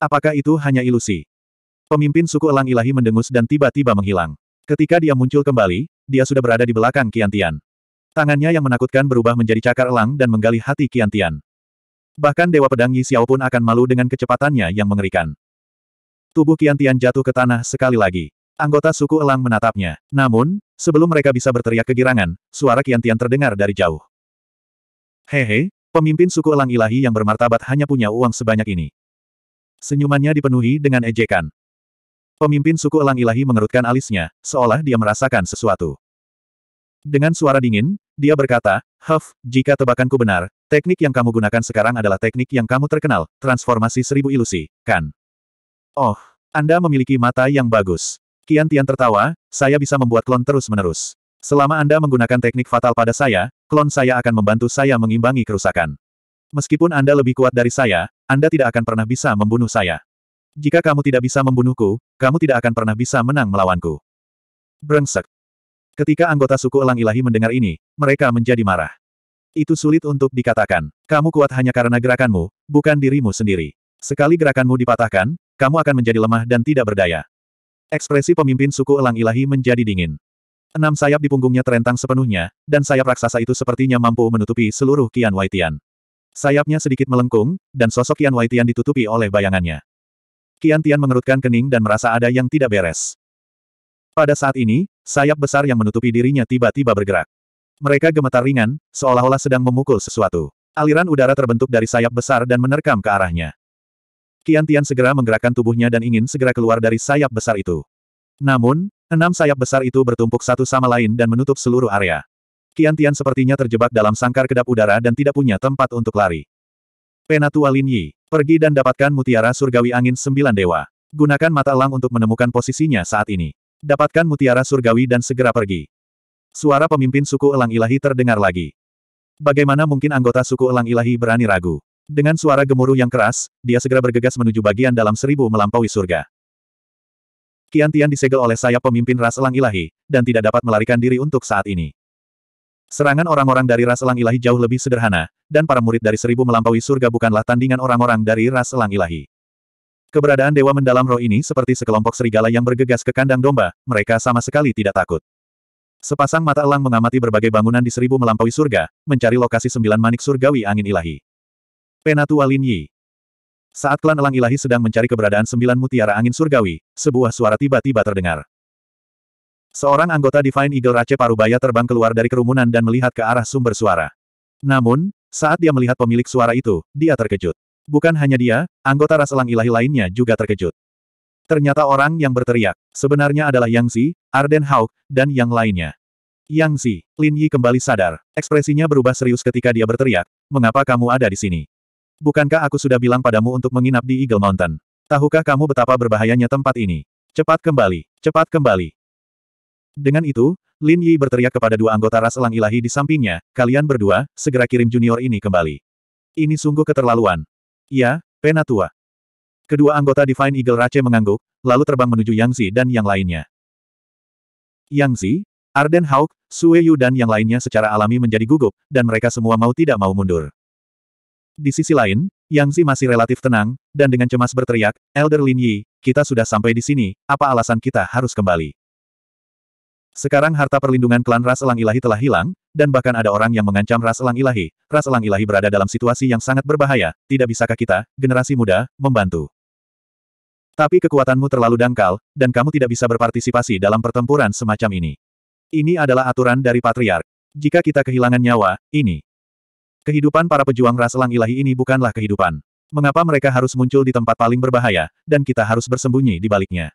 Apakah itu hanya ilusi? Pemimpin suku Elang Ilahi mendengus dan tiba-tiba menghilang. Ketika dia muncul kembali, dia sudah berada di belakang Kiantian. Tangannya yang menakutkan berubah menjadi cakar elang dan menggali hati Kiantian. Bahkan Dewa Pedang Yi Xiao pun akan malu dengan kecepatannya yang mengerikan. Tubuh Kiantian jatuh ke tanah sekali lagi. Anggota suku elang menatapnya. Namun, sebelum mereka bisa berteriak kegirangan, suara Kiantian terdengar dari jauh. Hehe, Pemimpin suku elang ilahi yang bermartabat hanya punya uang sebanyak ini. Senyumannya dipenuhi dengan ejekan. Pemimpin suku elang ilahi mengerutkan alisnya, seolah dia merasakan sesuatu. Dengan suara dingin, dia berkata, Huff, jika tebakanku benar, teknik yang kamu gunakan sekarang adalah teknik yang kamu terkenal, transformasi seribu ilusi, kan? Oh, Anda memiliki mata yang bagus. Kian Tian tertawa, saya bisa membuat klon terus-menerus. Selama Anda menggunakan teknik fatal pada saya, klon saya akan membantu saya mengimbangi kerusakan. Meskipun Anda lebih kuat dari saya, Anda tidak akan pernah bisa membunuh saya. Jika kamu tidak bisa membunuhku, kamu tidak akan pernah bisa menang melawanku. Brengsek. Ketika anggota suku Elang Ilahi mendengar ini, mereka menjadi marah. Itu sulit untuk dikatakan. Kamu kuat hanya karena gerakanmu, bukan dirimu sendiri. Sekali gerakanmu dipatahkan, kamu akan menjadi lemah dan tidak berdaya. Ekspresi pemimpin suku Elang Ilahi menjadi dingin. Enam sayap di punggungnya terentang sepenuhnya, dan sayap raksasa itu sepertinya mampu menutupi seluruh Kian Waitian. Sayapnya sedikit melengkung, dan sosok Qian Wai Tian ditutupi oleh bayangannya. Qian Tian mengerutkan kening dan merasa ada yang tidak beres. Pada saat ini, sayap besar yang menutupi dirinya tiba-tiba bergerak. Mereka gemetar ringan, seolah-olah sedang memukul sesuatu. Aliran udara terbentuk dari sayap besar dan menerkam ke arahnya. Qian Tian segera menggerakkan tubuhnya dan ingin segera keluar dari sayap besar itu. Namun, enam sayap besar itu bertumpuk satu sama lain dan menutup seluruh area. Kian Tian sepertinya terjebak dalam sangkar kedap udara dan tidak punya tempat untuk lari. Penatua Lin Yi, pergi dan dapatkan mutiara surgawi angin sembilan dewa. Gunakan mata elang untuk menemukan posisinya saat ini. Dapatkan mutiara surgawi dan segera pergi. Suara pemimpin suku elang ilahi terdengar lagi. Bagaimana mungkin anggota suku elang ilahi berani ragu? Dengan suara gemuruh yang keras, dia segera bergegas menuju bagian dalam seribu melampaui surga. Kian Tian disegel oleh sayap pemimpin ras elang ilahi, dan tidak dapat melarikan diri untuk saat ini. Serangan orang-orang dari ras elang ilahi jauh lebih sederhana, dan para murid dari seribu melampaui surga bukanlah tandingan orang-orang dari ras elang ilahi. Keberadaan dewa mendalam roh ini seperti sekelompok serigala yang bergegas ke kandang domba, mereka sama sekali tidak takut. Sepasang mata elang mengamati berbagai bangunan di seribu melampaui surga, mencari lokasi sembilan manik surgawi angin ilahi. Penatua Lin Yi. Saat klan elang ilahi sedang mencari keberadaan sembilan mutiara angin surgawi, sebuah suara tiba-tiba terdengar. Seorang anggota Divine Eagle Race Parubaya terbang keluar dari kerumunan dan melihat ke arah sumber suara. Namun, saat dia melihat pemilik suara itu, dia terkejut. Bukan hanya dia, anggota ras elang ilahi lainnya juga terkejut. Ternyata orang yang berteriak, sebenarnya adalah Yang Zi, Arden Hawk, dan yang lainnya. Yang Zi, Lin Yi kembali sadar, ekspresinya berubah serius ketika dia berteriak, mengapa kamu ada di sini? Bukankah aku sudah bilang padamu untuk menginap di Eagle Mountain? Tahukah kamu betapa berbahayanya tempat ini? Cepat kembali, cepat kembali. Dengan itu, Lin Yi berteriak kepada dua anggota ras elang ilahi di sampingnya, kalian berdua, segera kirim junior ini kembali. Ini sungguh keterlaluan. Ya, Penatua. Kedua anggota Divine Eagle Rache mengangguk, lalu terbang menuju Yang Zi dan yang lainnya. Yang Zi, Arden Hawk, Sue Yu dan yang lainnya secara alami menjadi gugup, dan mereka semua mau tidak mau mundur. Di sisi lain, Yang Zi masih relatif tenang, dan dengan cemas berteriak, Elder Lin Yi, kita sudah sampai di sini, apa alasan kita harus kembali? Sekarang harta perlindungan klan Ras Elang Ilahi telah hilang, dan bahkan ada orang yang mengancam Ras Elang Ilahi. Ras Elang Ilahi berada dalam situasi yang sangat berbahaya, tidak bisakah kita, generasi muda, membantu. Tapi kekuatanmu terlalu dangkal, dan kamu tidak bisa berpartisipasi dalam pertempuran semacam ini. Ini adalah aturan dari Patriark. Jika kita kehilangan nyawa, ini. Kehidupan para pejuang Ras Elang Ilahi ini bukanlah kehidupan. Mengapa mereka harus muncul di tempat paling berbahaya, dan kita harus bersembunyi di baliknya?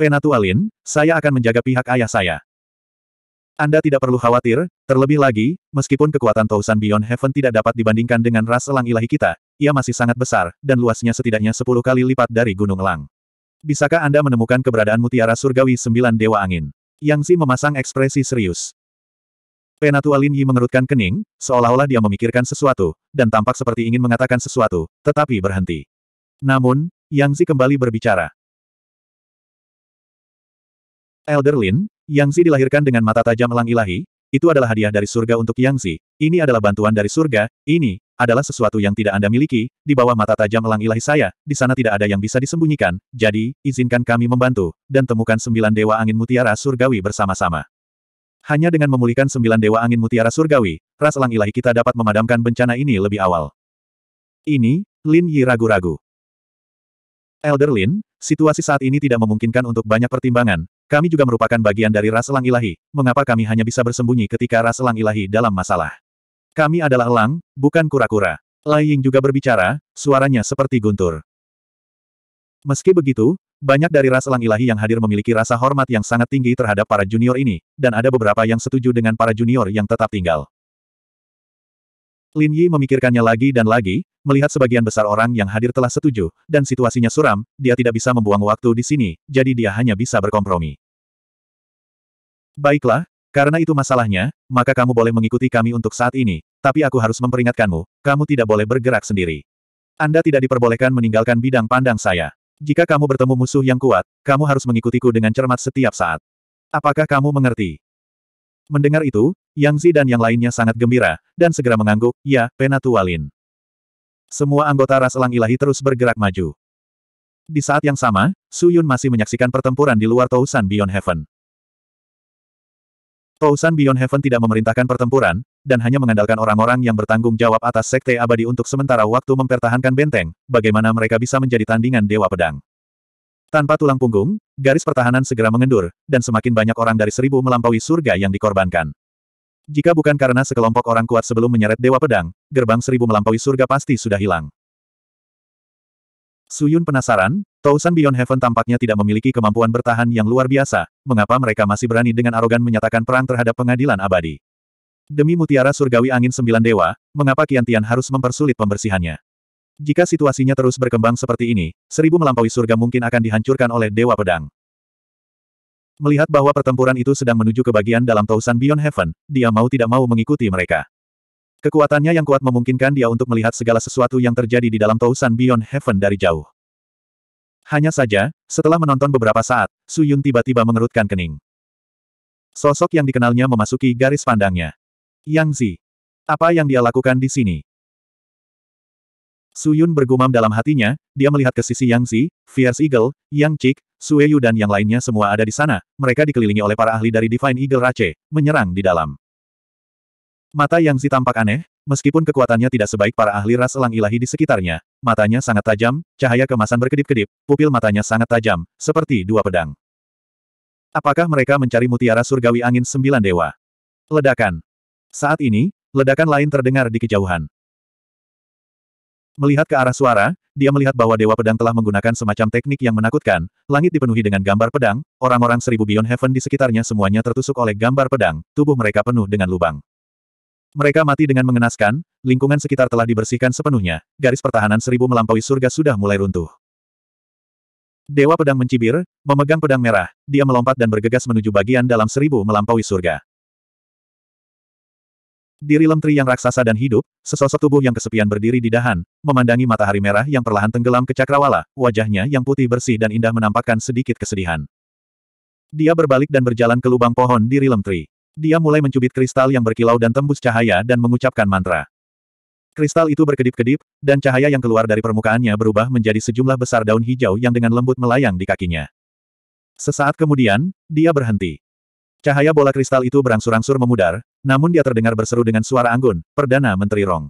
Penatualin, saya akan menjaga pihak ayah saya. Anda tidak perlu khawatir, terlebih lagi, meskipun kekuatan Tousan Beyond Heaven tidak dapat dibandingkan dengan ras elang ilahi kita, ia masih sangat besar, dan luasnya setidaknya 10 kali lipat dari Gunung Elang. Bisakah Anda menemukan keberadaan mutiara surgawi sembilan dewa angin? Yang Si memasang ekspresi serius. Penatua Lin Yi mengerutkan kening, seolah-olah dia memikirkan sesuatu, dan tampak seperti ingin mengatakan sesuatu, tetapi berhenti. Namun, Yang Si kembali berbicara. Elder Lin, yang Zi dilahirkan dengan mata tajam elang ilahi, itu adalah hadiah dari surga untuk Yang Zi, ini adalah bantuan dari surga, ini adalah sesuatu yang tidak Anda miliki, di bawah mata tajam elang ilahi saya, di sana tidak ada yang bisa disembunyikan, jadi, izinkan kami membantu, dan temukan sembilan dewa angin mutiara surgawi bersama-sama. Hanya dengan memulihkan sembilan dewa angin mutiara surgawi, ras elang ilahi kita dapat memadamkan bencana ini lebih awal. Ini, Lin Yi ragu-ragu. Elder Lin, situasi saat ini tidak memungkinkan untuk banyak pertimbangan, kami juga merupakan bagian dari ras elang ilahi, mengapa kami hanya bisa bersembunyi ketika ras elang ilahi dalam masalah? Kami adalah elang, bukan kura-kura. Lai Ying juga berbicara, suaranya seperti guntur. Meski begitu, banyak dari ras elang ilahi yang hadir memiliki rasa hormat yang sangat tinggi terhadap para junior ini, dan ada beberapa yang setuju dengan para junior yang tetap tinggal. Lin Yi memikirkannya lagi dan lagi, melihat sebagian besar orang yang hadir telah setuju, dan situasinya suram, dia tidak bisa membuang waktu di sini, jadi dia hanya bisa berkompromi. Baiklah, karena itu masalahnya, maka kamu boleh mengikuti kami untuk saat ini, tapi aku harus memperingatkanmu, kamu tidak boleh bergerak sendiri. Anda tidak diperbolehkan meninggalkan bidang pandang saya. Jika kamu bertemu musuh yang kuat, kamu harus mengikutiku dengan cermat setiap saat. Apakah kamu mengerti? Mendengar itu, Yang Zi dan yang lainnya sangat gembira, dan segera mengangguk, ya, Penatualin. Semua anggota ras elang ilahi terus bergerak maju. Di saat yang sama, Su Yun masih menyaksikan pertempuran di luar Tousan Beyond Heaven. Tousan Beyond Heaven tidak memerintahkan pertempuran, dan hanya mengandalkan orang-orang yang bertanggung jawab atas Sekte Abadi untuk sementara waktu mempertahankan benteng, bagaimana mereka bisa menjadi tandingan Dewa Pedang. Tanpa tulang punggung, garis pertahanan segera mengendur, dan semakin banyak orang dari seribu melampaui surga yang dikorbankan. Jika bukan karena sekelompok orang kuat sebelum menyeret Dewa Pedang, gerbang seribu melampaui surga pasti sudah hilang. Suyun penasaran, Tausan Beyond Heaven tampaknya tidak memiliki kemampuan bertahan yang luar biasa, mengapa mereka masih berani dengan arogan menyatakan perang terhadap pengadilan abadi. Demi mutiara surgawi angin sembilan dewa, mengapa Kiantian harus mempersulit pembersihannya? Jika situasinya terus berkembang seperti ini, seribu melampaui surga mungkin akan dihancurkan oleh Dewa Pedang. Melihat bahwa pertempuran itu sedang menuju ke bagian dalam Tausan Beyond Heaven, dia mau tidak mau mengikuti mereka. Kekuatannya yang kuat memungkinkan dia untuk melihat segala sesuatu yang terjadi di dalam Tausan Beyond Heaven dari jauh. Hanya saja, setelah menonton beberapa saat, Su Yun tiba-tiba mengerutkan kening. Sosok yang dikenalnya memasuki garis pandangnya. Yang Zi. Apa yang dia lakukan di sini? Su Yun bergumam dalam hatinya, dia melihat ke sisi Yang Zi, Fierce Eagle, Yang Chik, Sue Yu dan yang lainnya semua ada di sana, mereka dikelilingi oleh para ahli dari Divine Eagle Rache, menyerang di dalam. Mata Yang Zi tampak aneh, meskipun kekuatannya tidak sebaik para ahli ras elang ilahi di sekitarnya, matanya sangat tajam, cahaya kemasan berkedip-kedip, pupil matanya sangat tajam, seperti dua pedang. Apakah mereka mencari mutiara surgawi angin sembilan dewa? Ledakan. Saat ini, ledakan lain terdengar di kejauhan. Melihat ke arah suara, dia melihat bahwa Dewa Pedang telah menggunakan semacam teknik yang menakutkan, langit dipenuhi dengan gambar pedang, orang-orang seribu Beyond Heaven di sekitarnya semuanya tertusuk oleh gambar pedang, tubuh mereka penuh dengan lubang. Mereka mati dengan mengenaskan, lingkungan sekitar telah dibersihkan sepenuhnya, garis pertahanan seribu melampaui surga sudah mulai runtuh. Dewa Pedang mencibir, memegang pedang merah, dia melompat dan bergegas menuju bagian dalam seribu melampaui surga diri rilem yang raksasa dan hidup, sesosok tubuh yang kesepian berdiri di dahan, memandangi matahari merah yang perlahan tenggelam ke cakrawala, wajahnya yang putih bersih dan indah menampakkan sedikit kesedihan. Dia berbalik dan berjalan ke lubang pohon di rilem Dia mulai mencubit kristal yang berkilau dan tembus cahaya dan mengucapkan mantra. Kristal itu berkedip-kedip, dan cahaya yang keluar dari permukaannya berubah menjadi sejumlah besar daun hijau yang dengan lembut melayang di kakinya. Sesaat kemudian, dia berhenti. Cahaya bola kristal itu berangsur-angsur memudar, namun dia terdengar berseru dengan suara anggun, Perdana Menteri Rong.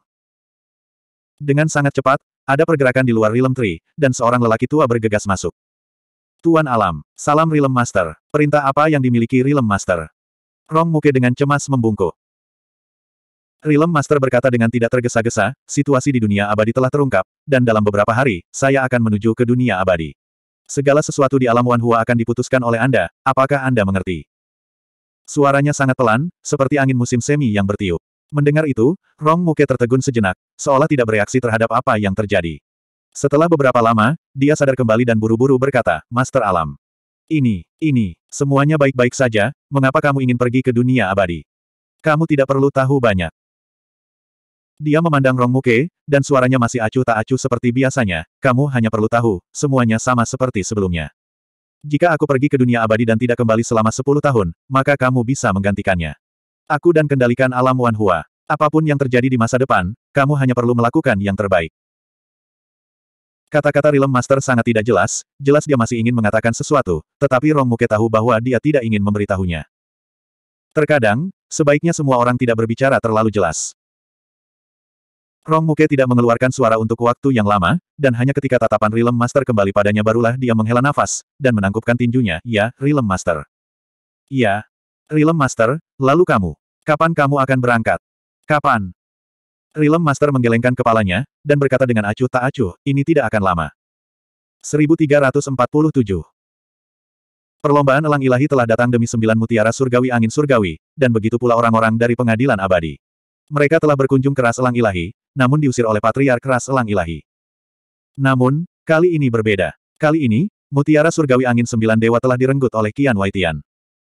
Dengan sangat cepat, ada pergerakan di luar Realm Tree, dan seorang lelaki tua bergegas masuk. Tuan Alam, salam Realm Master, perintah apa yang dimiliki Realm Master? Rong Muke dengan cemas membungkuk. Realm Master berkata dengan tidak tergesa-gesa, situasi di dunia abadi telah terungkap, dan dalam beberapa hari, saya akan menuju ke dunia abadi. Segala sesuatu di alam Wanhua akan diputuskan oleh Anda, apakah Anda mengerti? Suaranya sangat pelan, seperti angin musim semi yang bertiup. Mendengar itu, Rong Muke tertegun sejenak, seolah tidak bereaksi terhadap apa yang terjadi. Setelah beberapa lama, dia sadar kembali dan buru-buru berkata, Master Alam. Ini, ini, semuanya baik-baik saja, mengapa kamu ingin pergi ke dunia abadi? Kamu tidak perlu tahu banyak. Dia memandang Rong Muke, dan suaranya masih acuh tak acuh seperti biasanya, kamu hanya perlu tahu, semuanya sama seperti sebelumnya. Jika aku pergi ke dunia abadi dan tidak kembali selama sepuluh tahun, maka kamu bisa menggantikannya. Aku dan kendalikan alam Wan Hua. Apapun yang terjadi di masa depan, kamu hanya perlu melakukan yang terbaik. Kata-kata Rilem Master sangat tidak jelas, jelas dia masih ingin mengatakan sesuatu, tetapi Rong Muke tahu bahwa dia tidak ingin memberitahunya. Terkadang, sebaiknya semua orang tidak berbicara terlalu jelas. Rong Muke tidak mengeluarkan suara untuk waktu yang lama, dan hanya ketika tatapan Rilem Master kembali padanya barulah dia menghela nafas, dan menangkupkan tinjunya, ya, Rilem Master. Ya, Rilem Master, lalu kamu. Kapan kamu akan berangkat? Kapan? Rilem Master menggelengkan kepalanya, dan berkata dengan acuh tak acuh, ini tidak akan lama. 1347 Perlombaan elang ilahi telah datang demi sembilan mutiara surgawi angin surgawi, dan begitu pula orang-orang dari pengadilan abadi. Mereka telah berkunjung ke ras elang ilahi, namun diusir oleh Patriark Ras Elang Ilahi. Namun, kali ini berbeda. Kali ini, Mutiara Surgawi Angin Sembilan Dewa telah direnggut oleh Kian Waitian.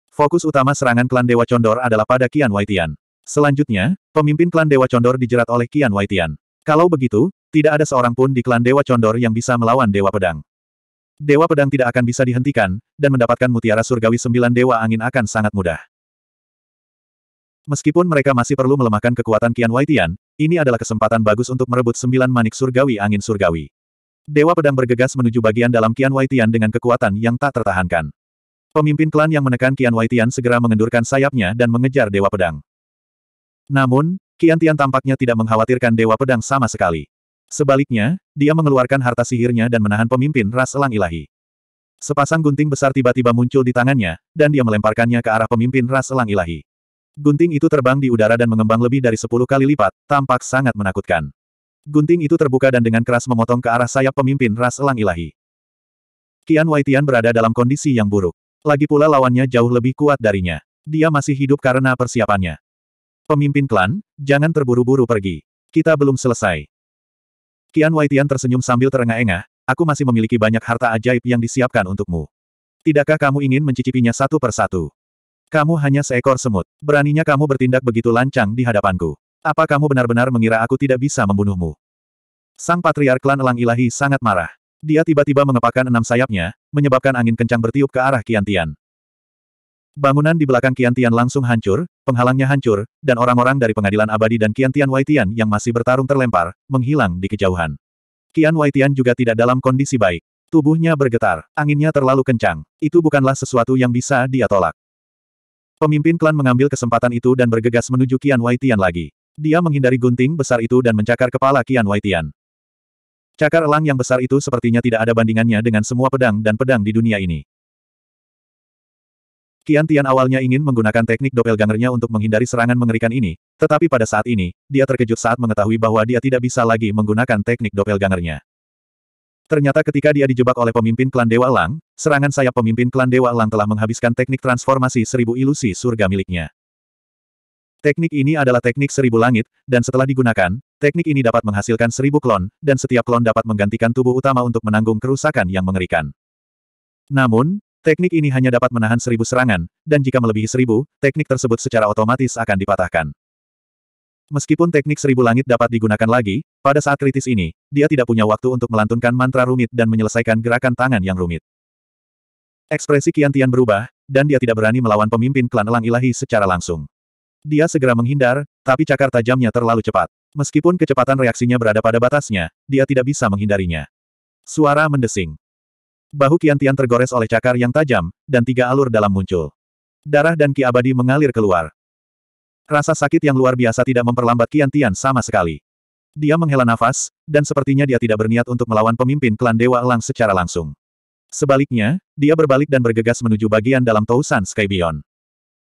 Fokus utama serangan klan Dewa Condor adalah pada Kian Waitian. Selanjutnya, pemimpin klan Dewa Condor dijerat oleh Kian Waitian. Kalau begitu, tidak ada seorang pun di klan Dewa Condor yang bisa melawan Dewa Pedang. Dewa Pedang tidak akan bisa dihentikan, dan mendapatkan mutiara surgawi sembilan Dewa Angin akan sangat mudah. Meskipun mereka masih perlu melemahkan kekuatan Kian Waitian, ini adalah kesempatan bagus untuk merebut sembilan manik surgawi angin surgawi. Dewa Pedang bergegas menuju bagian dalam Kian Waitian dengan kekuatan yang tak tertahankan. Pemimpin klan yang menekan Kian Waitian segera mengendurkan sayapnya dan mengejar Dewa Pedang. Namun, Kian Tian tampaknya tidak mengkhawatirkan Dewa Pedang sama sekali. Sebaliknya, dia mengeluarkan harta sihirnya dan menahan pemimpin ras elang ilahi. Sepasang gunting besar tiba-tiba muncul di tangannya, dan dia melemparkannya ke arah pemimpin ras elang ilahi. Gunting itu terbang di udara dan mengembang lebih dari sepuluh kali lipat, tampak sangat menakutkan. Gunting itu terbuka dan dengan keras memotong ke arah sayap pemimpin ras elang ilahi. Qian Waitian berada dalam kondisi yang buruk. Lagi pula lawannya jauh lebih kuat darinya. Dia masih hidup karena persiapannya. Pemimpin klan, jangan terburu-buru pergi. Kita belum selesai. Qian Waitian tersenyum sambil terengah-engah, aku masih memiliki banyak harta ajaib yang disiapkan untukmu. Tidakkah kamu ingin mencicipinya satu persatu? Kamu hanya seekor semut. Beraninya kamu bertindak begitu lancang di hadapanku. Apa kamu benar-benar mengira aku tidak bisa membunuhmu? Sang Patriark Klan Elang Ilahi sangat marah. Dia tiba-tiba mengepakkan enam sayapnya, menyebabkan angin kencang bertiup ke arah Kiantian. Bangunan di belakang Kiantian langsung hancur, penghalangnya hancur, dan orang-orang dari pengadilan abadi dan Kiantian Waitian yang masih bertarung terlempar, menghilang di kejauhan. Kian Waitian juga tidak dalam kondisi baik. Tubuhnya bergetar, anginnya terlalu kencang. Itu bukanlah sesuatu yang bisa dia tolak. Pemimpin klan mengambil kesempatan itu dan bergegas menuju Qian Waitian lagi. Dia menghindari gunting besar itu dan mencakar kepala Qian Waitian. Cakar elang yang besar itu sepertinya tidak ada bandingannya dengan semua pedang dan pedang di dunia ini. Kian Tian awalnya ingin menggunakan teknik doppelgangernya untuk menghindari serangan mengerikan ini, tetapi pada saat ini, dia terkejut saat mengetahui bahwa dia tidak bisa lagi menggunakan teknik doppelgangernya. Ternyata ketika dia dijebak oleh pemimpin klan Dewa Lang, serangan sayap pemimpin klan Dewa Lang telah menghabiskan teknik transformasi seribu ilusi surga miliknya. Teknik ini adalah teknik seribu langit, dan setelah digunakan, teknik ini dapat menghasilkan seribu klon, dan setiap klon dapat menggantikan tubuh utama untuk menanggung kerusakan yang mengerikan. Namun, teknik ini hanya dapat menahan seribu serangan, dan jika melebihi seribu, teknik tersebut secara otomatis akan dipatahkan. Meskipun teknik seribu langit dapat digunakan lagi, pada saat kritis ini, dia tidak punya waktu untuk melantunkan mantra rumit dan menyelesaikan gerakan tangan yang rumit. Ekspresi Kian Tian berubah, dan dia tidak berani melawan pemimpin klan elang ilahi secara langsung. Dia segera menghindar, tapi cakar tajamnya terlalu cepat. Meskipun kecepatan reaksinya berada pada batasnya, dia tidak bisa menghindarinya. Suara mendesing. Bahu Kian Tian tergores oleh cakar yang tajam, dan tiga alur dalam muncul. Darah dan ki abadi mengalir keluar. Rasa sakit yang luar biasa tidak memperlambat Kian Tian sama sekali. Dia menghela nafas, dan sepertinya dia tidak berniat untuk melawan pemimpin klan Dewa Elang secara langsung. Sebaliknya, dia berbalik dan bergegas menuju bagian dalam Tousan Sky Beyond.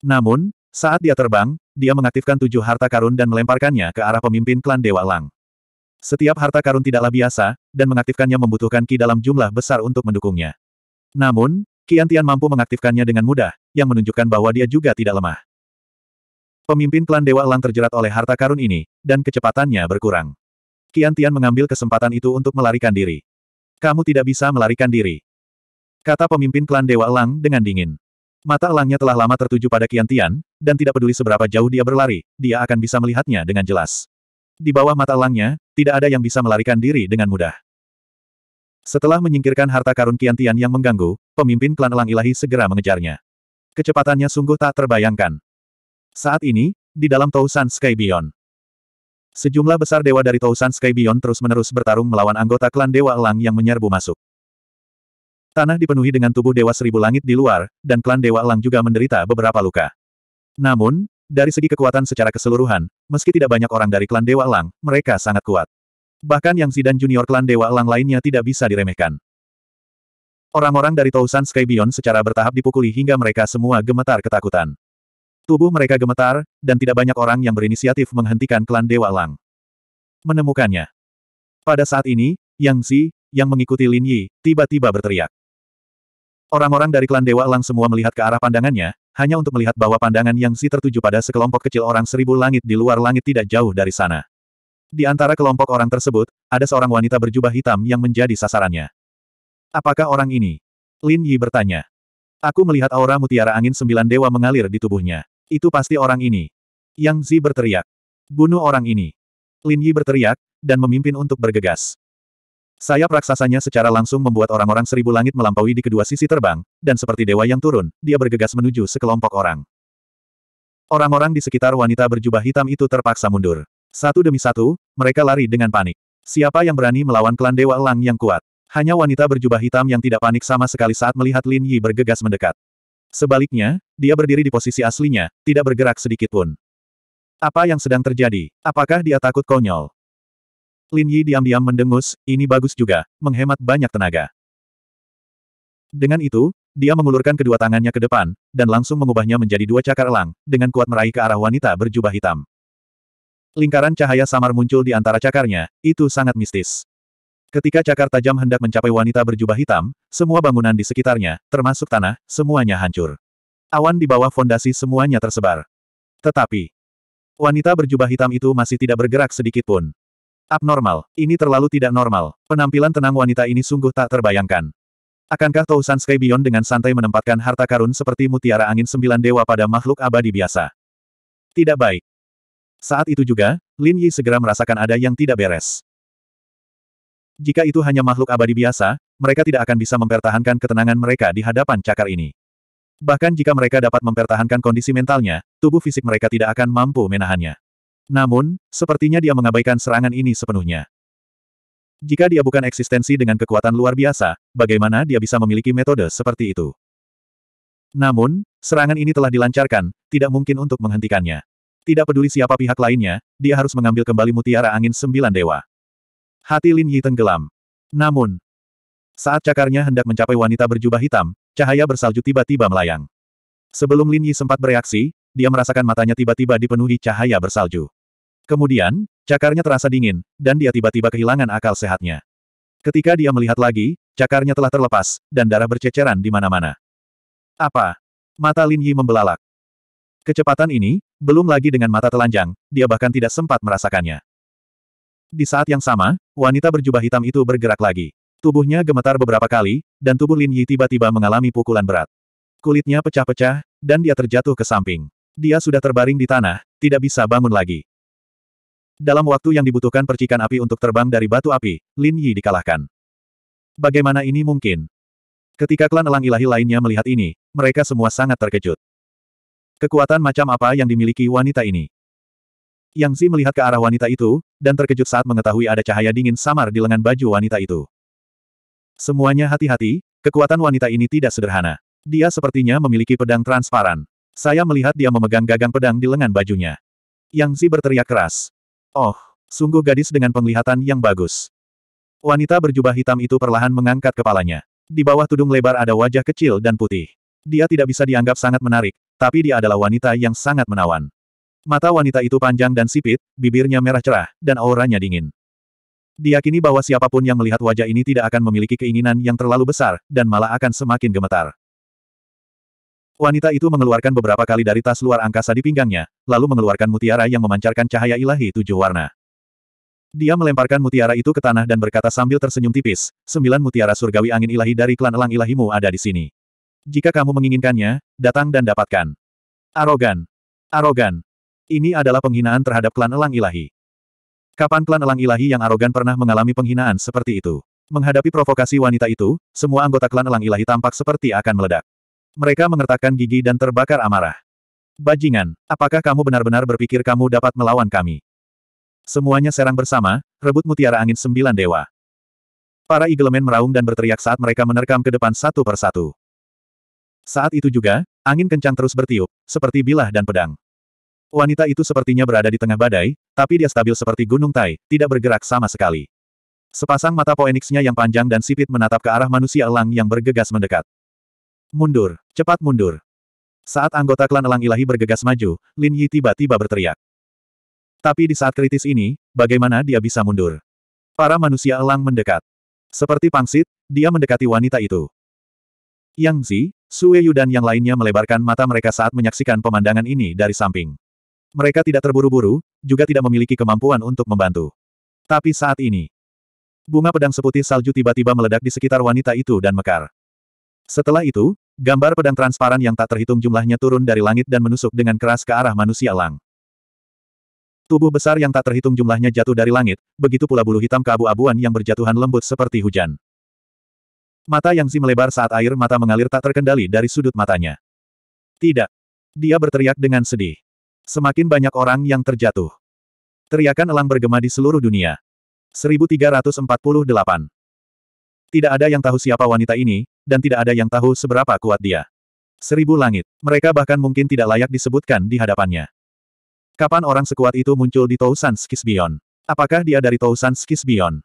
Namun, saat dia terbang, dia mengaktifkan tujuh harta karun dan melemparkannya ke arah pemimpin klan Dewa Elang. Setiap harta karun tidaklah biasa, dan mengaktifkannya membutuhkan ki dalam jumlah besar untuk mendukungnya. Namun, Kian Tian mampu mengaktifkannya dengan mudah, yang menunjukkan bahwa dia juga tidak lemah. Pemimpin klan Dewa Elang terjerat oleh harta karun ini, dan kecepatannya berkurang. Kian Tian mengambil kesempatan itu untuk melarikan diri. Kamu tidak bisa melarikan diri. Kata pemimpin klan Dewa Elang dengan dingin. Mata elangnya telah lama tertuju pada Kian Tian, dan tidak peduli seberapa jauh dia berlari, dia akan bisa melihatnya dengan jelas. Di bawah mata elangnya, tidak ada yang bisa melarikan diri dengan mudah. Setelah menyingkirkan harta karun Kian Tian yang mengganggu, pemimpin klan elang ilahi segera mengejarnya. Kecepatannya sungguh tak terbayangkan. Saat ini, di dalam Tousan Sky Beyond. Sejumlah besar dewa dari Tousan Sky Beyond terus-menerus bertarung melawan anggota klan Dewa Elang yang menyerbu masuk. Tanah dipenuhi dengan tubuh Dewa Seribu Langit di luar, dan klan Dewa Elang juga menderita beberapa luka. Namun, dari segi kekuatan secara keseluruhan, meski tidak banyak orang dari klan Dewa Elang, mereka sangat kuat. Bahkan yang Zidan Junior klan Dewa Elang lainnya tidak bisa diremehkan. Orang-orang dari Tousan Sky Beyond secara bertahap dipukuli hingga mereka semua gemetar ketakutan. Tubuh mereka gemetar, dan tidak banyak orang yang berinisiatif menghentikan klan Dewa Lang. Menemukannya. Pada saat ini, Yang Zi, yang mengikuti Lin Yi, tiba-tiba berteriak. Orang-orang dari klan Dewa Lang semua melihat ke arah pandangannya, hanya untuk melihat bahwa pandangan Yang Zi tertuju pada sekelompok kecil orang seribu langit di luar langit tidak jauh dari sana. Di antara kelompok orang tersebut, ada seorang wanita berjubah hitam yang menjadi sasarannya. Apakah orang ini? Lin Yi bertanya. Aku melihat aura mutiara angin sembilan dewa mengalir di tubuhnya. Itu pasti orang ini. Yang Zi berteriak. Bunuh orang ini. Lin Yi berteriak, dan memimpin untuk bergegas. Sayap raksasanya secara langsung membuat orang-orang seribu langit melampaui di kedua sisi terbang, dan seperti dewa yang turun, dia bergegas menuju sekelompok orang. Orang-orang di sekitar wanita berjubah hitam itu terpaksa mundur. Satu demi satu, mereka lari dengan panik. Siapa yang berani melawan klan Dewa Elang yang kuat? Hanya wanita berjubah hitam yang tidak panik sama sekali saat melihat Lin Yi bergegas mendekat. Sebaliknya, dia berdiri di posisi aslinya, tidak bergerak sedikit pun. Apa yang sedang terjadi? Apakah dia takut konyol? Lin Yi diam-diam mendengus, ini bagus juga, menghemat banyak tenaga. Dengan itu, dia mengulurkan kedua tangannya ke depan, dan langsung mengubahnya menjadi dua cakar elang, dengan kuat meraih ke arah wanita berjubah hitam. Lingkaran cahaya samar muncul di antara cakarnya, itu sangat mistis. Ketika cakar tajam hendak mencapai wanita berjubah hitam, semua bangunan di sekitarnya, termasuk tanah, semuanya hancur. Awan di bawah fondasi semuanya tersebar. Tetapi, wanita berjubah hitam itu masih tidak bergerak sedikit pun. Abnormal, ini terlalu tidak normal. Penampilan tenang wanita ini sungguh tak terbayangkan. Akankah Tousan Skybion dengan santai menempatkan harta karun seperti mutiara angin sembilan dewa pada makhluk abadi biasa? Tidak baik. Saat itu juga, Lin Yi segera merasakan ada yang tidak beres. Jika itu hanya makhluk abadi biasa, mereka tidak akan bisa mempertahankan ketenangan mereka di hadapan cakar ini. Bahkan jika mereka dapat mempertahankan kondisi mentalnya, tubuh fisik mereka tidak akan mampu menahannya. Namun, sepertinya dia mengabaikan serangan ini sepenuhnya. Jika dia bukan eksistensi dengan kekuatan luar biasa, bagaimana dia bisa memiliki metode seperti itu? Namun, serangan ini telah dilancarkan, tidak mungkin untuk menghentikannya. Tidak peduli siapa pihak lainnya, dia harus mengambil kembali mutiara angin sembilan dewa. Hati Lin Yi tenggelam. Namun, saat cakarnya hendak mencapai wanita berjubah hitam, cahaya bersalju tiba-tiba melayang. Sebelum Lin Yi sempat bereaksi, dia merasakan matanya tiba-tiba dipenuhi cahaya bersalju. Kemudian, cakarnya terasa dingin, dan dia tiba-tiba kehilangan akal sehatnya. Ketika dia melihat lagi, cakarnya telah terlepas, dan darah berceceran di mana-mana. Apa? Mata Lin Yi membelalak. Kecepatan ini, belum lagi dengan mata telanjang, dia bahkan tidak sempat merasakannya. Di saat yang sama, wanita berjubah hitam itu bergerak lagi. Tubuhnya gemetar beberapa kali, dan tubuh Lin Yi tiba-tiba mengalami pukulan berat. Kulitnya pecah-pecah, dan dia terjatuh ke samping. Dia sudah terbaring di tanah, tidak bisa bangun lagi. Dalam waktu yang dibutuhkan percikan api untuk terbang dari batu api, Lin Yi dikalahkan. Bagaimana ini mungkin? Ketika klan elang ilahi lainnya melihat ini, mereka semua sangat terkejut. Kekuatan macam apa yang dimiliki wanita ini? Yang Zi melihat ke arah wanita itu, dan terkejut saat mengetahui ada cahaya dingin samar di lengan baju wanita itu. Semuanya hati-hati, kekuatan wanita ini tidak sederhana. Dia sepertinya memiliki pedang transparan. Saya melihat dia memegang gagang pedang di lengan bajunya. Yang Zi berteriak keras. Oh, sungguh gadis dengan penglihatan yang bagus. Wanita berjubah hitam itu perlahan mengangkat kepalanya. Di bawah tudung lebar ada wajah kecil dan putih. Dia tidak bisa dianggap sangat menarik, tapi dia adalah wanita yang sangat menawan. Mata wanita itu panjang dan sipit, bibirnya merah cerah, dan auranya dingin. Diakini bahwa siapapun yang melihat wajah ini tidak akan memiliki keinginan yang terlalu besar, dan malah akan semakin gemetar. Wanita itu mengeluarkan beberapa kali dari tas luar angkasa di pinggangnya, lalu mengeluarkan mutiara yang memancarkan cahaya ilahi tujuh warna. Dia melemparkan mutiara itu ke tanah dan berkata sambil tersenyum tipis, sembilan mutiara surgawi angin ilahi dari klan elang ilahimu ada di sini. Jika kamu menginginkannya, datang dan dapatkan. Arogan. Arogan. Ini adalah penghinaan terhadap klan elang ilahi. Kapan klan elang ilahi yang arogan pernah mengalami penghinaan seperti itu? Menghadapi provokasi wanita itu, semua anggota klan elang ilahi tampak seperti akan meledak. Mereka mengertakkan gigi dan terbakar amarah. Bajingan, apakah kamu benar-benar berpikir kamu dapat melawan kami? Semuanya serang bersama, rebut mutiara angin sembilan dewa. Para iglemen meraung dan berteriak saat mereka menerkam ke depan satu persatu. Saat itu juga, angin kencang terus bertiup, seperti bilah dan pedang. Wanita itu sepertinya berada di tengah badai, tapi dia stabil seperti gunung tai, tidak bergerak sama sekali. Sepasang mata poenixnya yang panjang dan sipit menatap ke arah manusia elang yang bergegas mendekat. Mundur, cepat mundur. Saat anggota klan elang ilahi bergegas maju, Lin Yi tiba-tiba berteriak. Tapi di saat kritis ini, bagaimana dia bisa mundur? Para manusia elang mendekat. Seperti pangsit, dia mendekati wanita itu. Yang Zi, Sue Yu dan yang lainnya melebarkan mata mereka saat menyaksikan pemandangan ini dari samping. Mereka tidak terburu-buru, juga tidak memiliki kemampuan untuk membantu. Tapi saat ini, bunga pedang seputih salju tiba-tiba meledak di sekitar wanita itu dan mekar. Setelah itu, gambar pedang transparan yang tak terhitung jumlahnya turun dari langit dan menusuk dengan keras ke arah manusia Lang. Tubuh besar yang tak terhitung jumlahnya jatuh dari langit, begitu pula bulu hitam kabu abuan yang berjatuhan lembut seperti hujan. Mata Yang Zi melebar saat air mata mengalir tak terkendali dari sudut matanya. Tidak. Dia berteriak dengan sedih. Semakin banyak orang yang terjatuh. Teriakan elang bergema di seluruh dunia. 1348. Tidak ada yang tahu siapa wanita ini, dan tidak ada yang tahu seberapa kuat dia. Seribu langit. Mereka bahkan mungkin tidak layak disebutkan di hadapannya. Kapan orang sekuat itu muncul di Tousan Skisbion? Apakah dia dari Tousan Skisbion?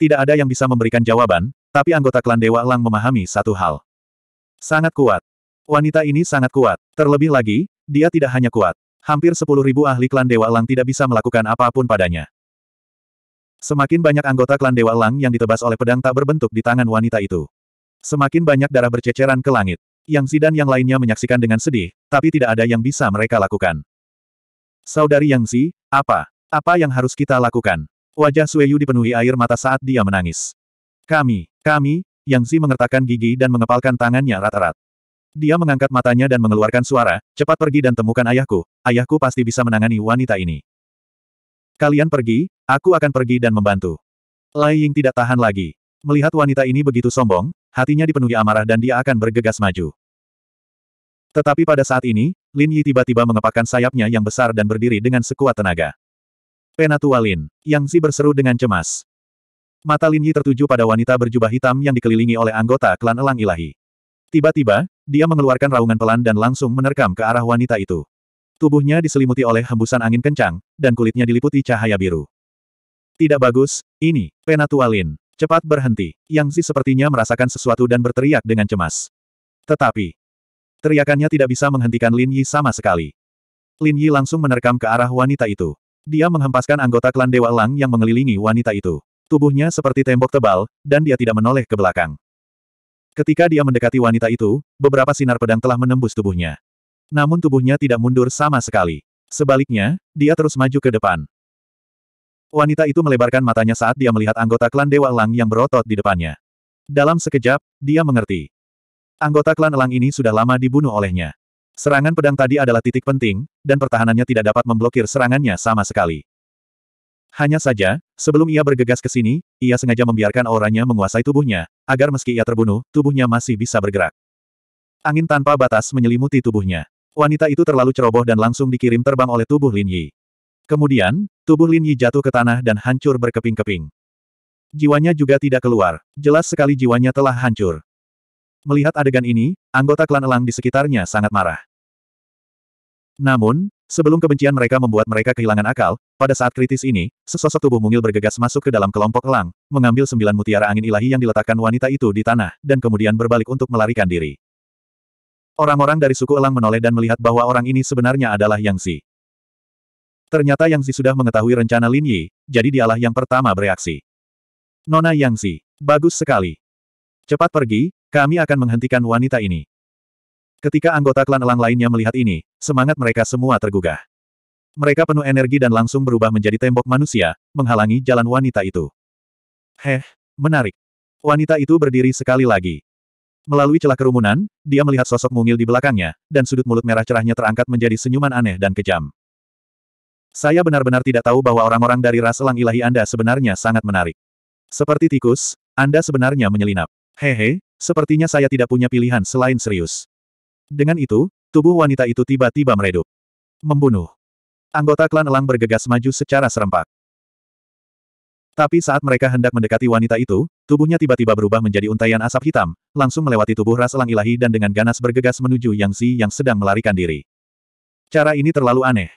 Tidak ada yang bisa memberikan jawaban, tapi anggota klan Dewa Elang memahami satu hal. Sangat kuat. Wanita ini sangat kuat. Terlebih lagi, dia tidak hanya kuat. Hampir sepuluh ribu ahli klan Dewa Lang tidak bisa melakukan apapun padanya. Semakin banyak anggota klan Dewa Lang yang ditebas oleh pedang tak berbentuk di tangan wanita itu. Semakin banyak darah berceceran ke langit. Yang Zidan yang lainnya menyaksikan dengan sedih, tapi tidak ada yang bisa mereka lakukan. Saudari Yang Zi, apa? Apa yang harus kita lakukan? Wajah Sueyu dipenuhi air mata saat dia menangis. Kami, kami, Yang Zi mengertakkan gigi dan mengepalkan tangannya rata-rata. Dia mengangkat matanya dan mengeluarkan suara, cepat pergi dan temukan ayahku, ayahku pasti bisa menangani wanita ini. Kalian pergi, aku akan pergi dan membantu. Lai Ying tidak tahan lagi. Melihat wanita ini begitu sombong, hatinya dipenuhi amarah dan dia akan bergegas maju. Tetapi pada saat ini, Lin Yi tiba-tiba mengepakkan sayapnya yang besar dan berdiri dengan sekuat tenaga. Penatua Lin, Yang Zi berseru dengan cemas. Mata Lin Yi tertuju pada wanita berjubah hitam yang dikelilingi oleh anggota klan Elang Ilahi. Tiba-tiba, dia mengeluarkan raungan pelan dan langsung menerkam ke arah wanita itu. Tubuhnya diselimuti oleh hembusan angin kencang, dan kulitnya diliputi cahaya biru. Tidak bagus, ini, Penatualin. Cepat berhenti. Yang Zi sepertinya merasakan sesuatu dan berteriak dengan cemas. Tetapi, teriakannya tidak bisa menghentikan Lin Yi sama sekali. Lin Yi langsung menerkam ke arah wanita itu. Dia menghempaskan anggota klan Dewa Lang yang mengelilingi wanita itu. Tubuhnya seperti tembok tebal, dan dia tidak menoleh ke belakang. Ketika dia mendekati wanita itu, beberapa sinar pedang telah menembus tubuhnya. Namun tubuhnya tidak mundur sama sekali. Sebaliknya, dia terus maju ke depan. Wanita itu melebarkan matanya saat dia melihat anggota klan Dewa Elang yang berotot di depannya. Dalam sekejap, dia mengerti. Anggota klan Elang ini sudah lama dibunuh olehnya. Serangan pedang tadi adalah titik penting, dan pertahanannya tidak dapat memblokir serangannya sama sekali. Hanya saja, sebelum ia bergegas ke sini, ia sengaja membiarkan auranya menguasai tubuhnya, agar meski ia terbunuh, tubuhnya masih bisa bergerak. Angin tanpa batas menyelimuti tubuhnya. Wanita itu terlalu ceroboh dan langsung dikirim terbang oleh tubuh Lin Yi. Kemudian, tubuh Lin Yi jatuh ke tanah dan hancur berkeping-keping. Jiwanya juga tidak keluar. Jelas sekali jiwanya telah hancur. Melihat adegan ini, anggota klan Elang di sekitarnya sangat marah. Namun, Sebelum kebencian mereka membuat mereka kehilangan akal, pada saat kritis ini, sesosok tubuh mungil bergegas masuk ke dalam kelompok elang, mengambil sembilan mutiara angin ilahi yang diletakkan wanita itu di tanah, dan kemudian berbalik untuk melarikan diri. Orang-orang dari suku elang menoleh dan melihat bahwa orang ini sebenarnya adalah Yang Zi. Ternyata Yang Zi sudah mengetahui rencana Lin Yi, jadi dialah yang pertama bereaksi. Nona Yang Zi, bagus sekali. Cepat pergi, kami akan menghentikan wanita ini. Ketika anggota klan elang lainnya melihat ini, semangat mereka semua tergugah. Mereka penuh energi dan langsung berubah menjadi tembok manusia, menghalangi jalan wanita itu. Heh, menarik. Wanita itu berdiri sekali lagi. Melalui celah kerumunan, dia melihat sosok mungil di belakangnya, dan sudut mulut merah cerahnya terangkat menjadi senyuman aneh dan kejam. Saya benar-benar tidak tahu bahwa orang-orang dari ras elang ilahi Anda sebenarnya sangat menarik. Seperti tikus, Anda sebenarnya menyelinap. Hehe, sepertinya saya tidak punya pilihan selain serius. Dengan itu, tubuh wanita itu tiba-tiba meredup. Membunuh. Anggota klan Elang bergegas maju secara serempak. Tapi saat mereka hendak mendekati wanita itu, tubuhnya tiba-tiba berubah menjadi untayan asap hitam, langsung melewati tubuh ras elang ilahi dan dengan ganas bergegas menuju Yang Zi yang sedang melarikan diri. Cara ini terlalu aneh.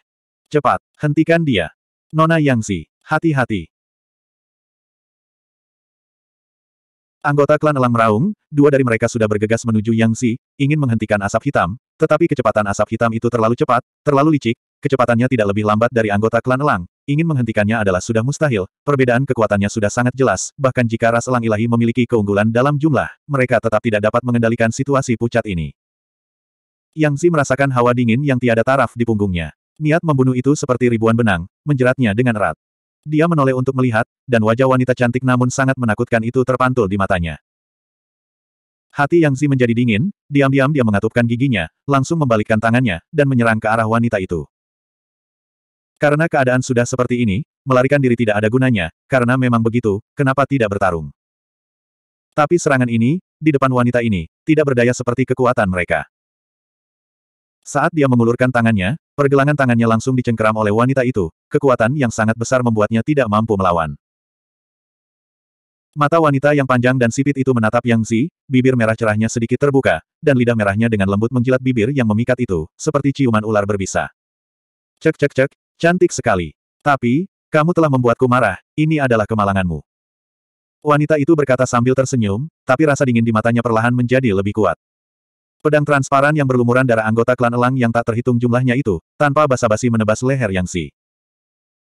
Cepat, hentikan dia. Nona Yang Zi, hati-hati. Anggota klan Elang Meraung, dua dari mereka sudah bergegas menuju Yang Zi, ingin menghentikan asap hitam, tetapi kecepatan asap hitam itu terlalu cepat, terlalu licik, kecepatannya tidak lebih lambat dari anggota klan Elang, ingin menghentikannya adalah sudah mustahil, perbedaan kekuatannya sudah sangat jelas, bahkan jika ras Elang Ilahi memiliki keunggulan dalam jumlah, mereka tetap tidak dapat mengendalikan situasi pucat ini. Yang Zi merasakan hawa dingin yang tiada taraf di punggungnya. Niat membunuh itu seperti ribuan benang, menjeratnya dengan erat. Dia menoleh untuk melihat, dan wajah wanita cantik namun sangat menakutkan itu terpantul di matanya. Hati Yang Zi menjadi dingin, diam-diam dia mengatupkan giginya, langsung membalikkan tangannya, dan menyerang ke arah wanita itu. Karena keadaan sudah seperti ini, melarikan diri tidak ada gunanya, karena memang begitu, kenapa tidak bertarung. Tapi serangan ini, di depan wanita ini, tidak berdaya seperti kekuatan mereka. Saat dia mengulurkan tangannya, Pergelangan tangannya langsung dicengkeram oleh wanita itu, kekuatan yang sangat besar membuatnya tidak mampu melawan. Mata wanita yang panjang dan sipit itu menatap Yang Zi, bibir merah cerahnya sedikit terbuka, dan lidah merahnya dengan lembut menjilat bibir yang memikat itu, seperti ciuman ular berbisa. Cek cek cek, cantik sekali. Tapi, kamu telah membuatku marah, ini adalah kemalanganmu. Wanita itu berkata sambil tersenyum, tapi rasa dingin di matanya perlahan menjadi lebih kuat. Pedang transparan yang berlumuran darah anggota klan elang yang tak terhitung jumlahnya itu, tanpa basa-basi menebas leher Yang Zi.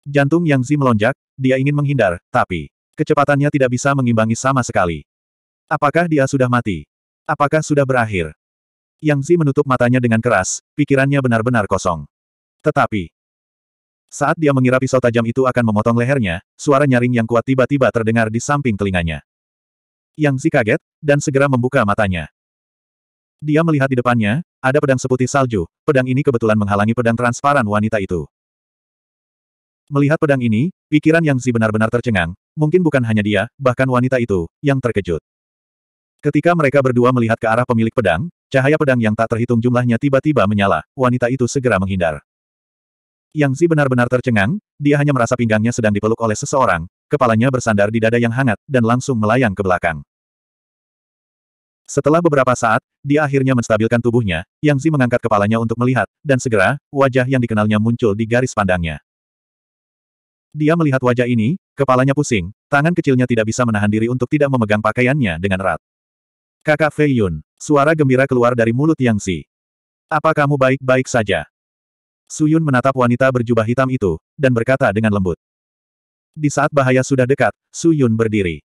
Jantung Yang Zi melonjak, dia ingin menghindar, tapi kecepatannya tidak bisa mengimbangi sama sekali. Apakah dia sudah mati? Apakah sudah berakhir? Yang Zi menutup matanya dengan keras, pikirannya benar-benar kosong. Tetapi, saat dia mengira pisau tajam itu akan memotong lehernya, suara nyaring yang kuat tiba-tiba terdengar di samping telinganya. Yang Zi kaget, dan segera membuka matanya. Dia melihat di depannya, ada pedang seputih salju, pedang ini kebetulan menghalangi pedang transparan wanita itu. Melihat pedang ini, pikiran Yang Zi benar-benar tercengang, mungkin bukan hanya dia, bahkan wanita itu, yang terkejut. Ketika mereka berdua melihat ke arah pemilik pedang, cahaya pedang yang tak terhitung jumlahnya tiba-tiba menyala, wanita itu segera menghindar. Yang Zi benar-benar tercengang, dia hanya merasa pinggangnya sedang dipeluk oleh seseorang, kepalanya bersandar di dada yang hangat, dan langsung melayang ke belakang. Setelah beberapa saat, dia akhirnya menstabilkan tubuhnya, Yang Zi mengangkat kepalanya untuk melihat, dan segera, wajah yang dikenalnya muncul di garis pandangnya. Dia melihat wajah ini, kepalanya pusing, tangan kecilnya tidak bisa menahan diri untuk tidak memegang pakaiannya dengan erat. Kakak Fei Yun, suara gembira keluar dari mulut Yang Zi. Apa kamu baik-baik saja? Su Yun menatap wanita berjubah hitam itu, dan berkata dengan lembut. Di saat bahaya sudah dekat, Su Yun berdiri.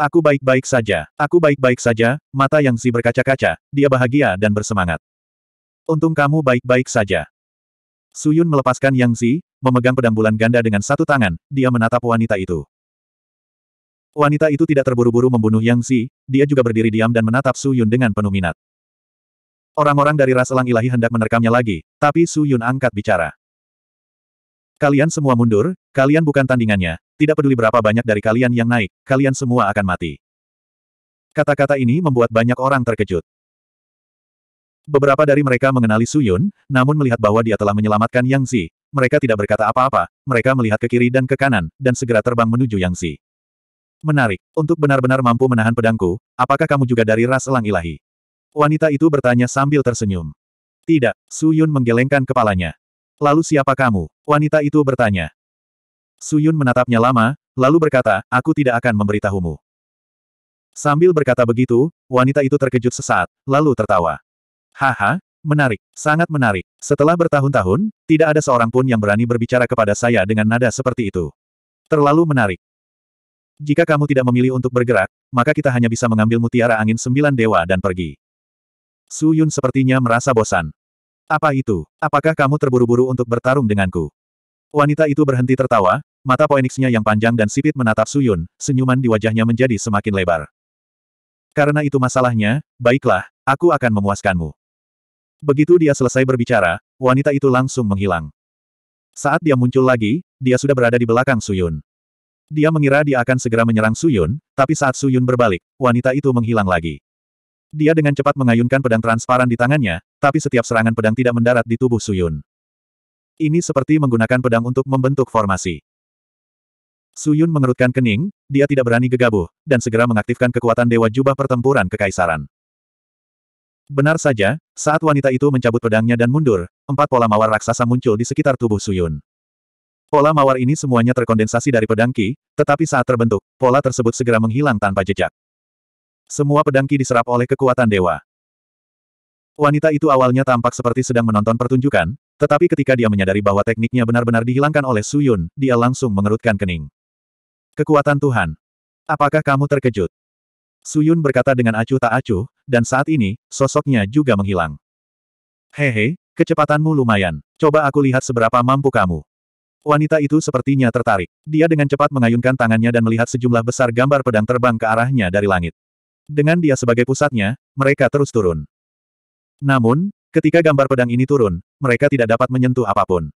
Aku baik-baik saja, aku baik-baik saja, mata yang si berkaca-kaca, dia bahagia dan bersemangat. Untung kamu baik-baik saja. Suyun melepaskan Yang Zi, memegang pedang bulan ganda dengan satu tangan, dia menatap wanita itu. Wanita itu tidak terburu-buru membunuh Yang Zi, dia juga berdiri diam dan menatap Suyun dengan penuh minat. Orang-orang dari ras elang ilahi hendak menerkamnya lagi, tapi Suyun angkat bicara. Kalian semua mundur, kalian bukan tandingannya, tidak peduli berapa banyak dari kalian yang naik, kalian semua akan mati. Kata-kata ini membuat banyak orang terkejut. Beberapa dari mereka mengenali Suyun, namun melihat bahwa dia telah menyelamatkan Yang Zi, mereka tidak berkata apa-apa, mereka melihat ke kiri dan ke kanan, dan segera terbang menuju Yang Zi. Menarik, untuk benar-benar mampu menahan pedangku, apakah kamu juga dari ras elang ilahi? Wanita itu bertanya sambil tersenyum. Tidak, Suyun menggelengkan kepalanya. Lalu siapa kamu? Wanita itu bertanya. Suyun menatapnya lama, lalu berkata, aku tidak akan memberitahumu. Sambil berkata begitu, wanita itu terkejut sesaat, lalu tertawa. Haha, menarik, sangat menarik. Setelah bertahun-tahun, tidak ada seorang pun yang berani berbicara kepada saya dengan nada seperti itu. Terlalu menarik. Jika kamu tidak memilih untuk bergerak, maka kita hanya bisa mengambil mutiara angin sembilan dewa dan pergi. Su Yun sepertinya merasa bosan. Apa itu? Apakah kamu terburu-buru untuk bertarung denganku? Wanita itu berhenti tertawa, mata poeniksnya yang panjang dan sipit menatap Suyun, senyuman di wajahnya menjadi semakin lebar. Karena itu masalahnya, baiklah, aku akan memuaskanmu. Begitu dia selesai berbicara, wanita itu langsung menghilang. Saat dia muncul lagi, dia sudah berada di belakang Suyun. Dia mengira dia akan segera menyerang Suyun, tapi saat Suyun berbalik, wanita itu menghilang lagi. Dia dengan cepat mengayunkan pedang transparan di tangannya, tapi setiap serangan pedang tidak mendarat di tubuh Suyun. Ini seperti menggunakan pedang untuk membentuk formasi. Suyun mengerutkan kening, dia tidak berani gegabah, dan segera mengaktifkan kekuatan Dewa Jubah Pertempuran Kekaisaran. Benar saja, saat wanita itu mencabut pedangnya dan mundur, empat pola mawar raksasa muncul di sekitar tubuh Suyun. Pola mawar ini semuanya terkondensasi dari pedang Ki, tetapi saat terbentuk, pola tersebut segera menghilang tanpa jejak. Semua pedang Ki diserap oleh kekuatan dewa. Wanita itu awalnya tampak seperti sedang menonton pertunjukan, tetapi ketika dia menyadari bahwa tekniknya benar-benar dihilangkan oleh Su Yun, dia langsung mengerutkan kening. Kekuatan Tuhan. Apakah kamu terkejut? Su Yun berkata dengan acuh tak acuh, dan saat ini, sosoknya juga menghilang. Hehe, kecepatanmu lumayan. Coba aku lihat seberapa mampu kamu. Wanita itu sepertinya tertarik. Dia dengan cepat mengayunkan tangannya dan melihat sejumlah besar gambar pedang terbang ke arahnya dari langit. Dengan dia sebagai pusatnya, mereka terus turun. Namun, ketika gambar pedang ini turun, mereka tidak dapat menyentuh apapun.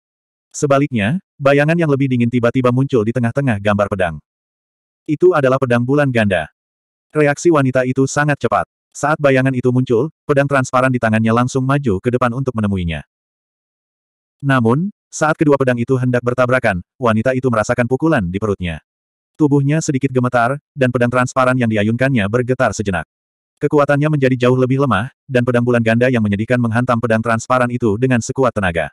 Sebaliknya, bayangan yang lebih dingin tiba-tiba muncul di tengah-tengah gambar pedang. Itu adalah pedang bulan ganda. Reaksi wanita itu sangat cepat. Saat bayangan itu muncul, pedang transparan di tangannya langsung maju ke depan untuk menemuinya. Namun, saat kedua pedang itu hendak bertabrakan, wanita itu merasakan pukulan di perutnya. Tubuhnya sedikit gemetar, dan pedang transparan yang diayunkannya bergetar sejenak. Kekuatannya menjadi jauh lebih lemah, dan pedang bulan ganda yang menyedihkan menghantam pedang transparan itu dengan sekuat tenaga.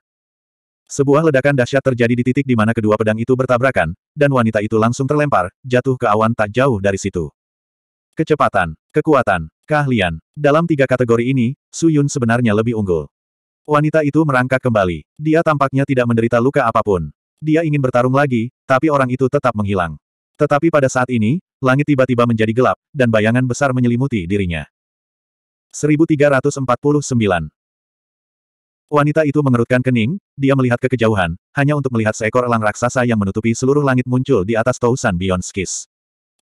Sebuah ledakan dahsyat terjadi di titik di mana kedua pedang itu bertabrakan, dan wanita itu langsung terlempar, jatuh ke awan tak jauh dari situ. Kecepatan, kekuatan, keahlian. Dalam tiga kategori ini, Su Yun sebenarnya lebih unggul. Wanita itu merangkak kembali. Dia tampaknya tidak menderita luka apapun. Dia ingin bertarung lagi, tapi orang itu tetap menghilang. Tetapi pada saat ini, langit tiba-tiba menjadi gelap, dan bayangan besar menyelimuti dirinya. 1349 Wanita itu mengerutkan kening, dia melihat ke kejauhan, hanya untuk melihat seekor elang raksasa yang menutupi seluruh langit muncul di atas Tousan Bionskis.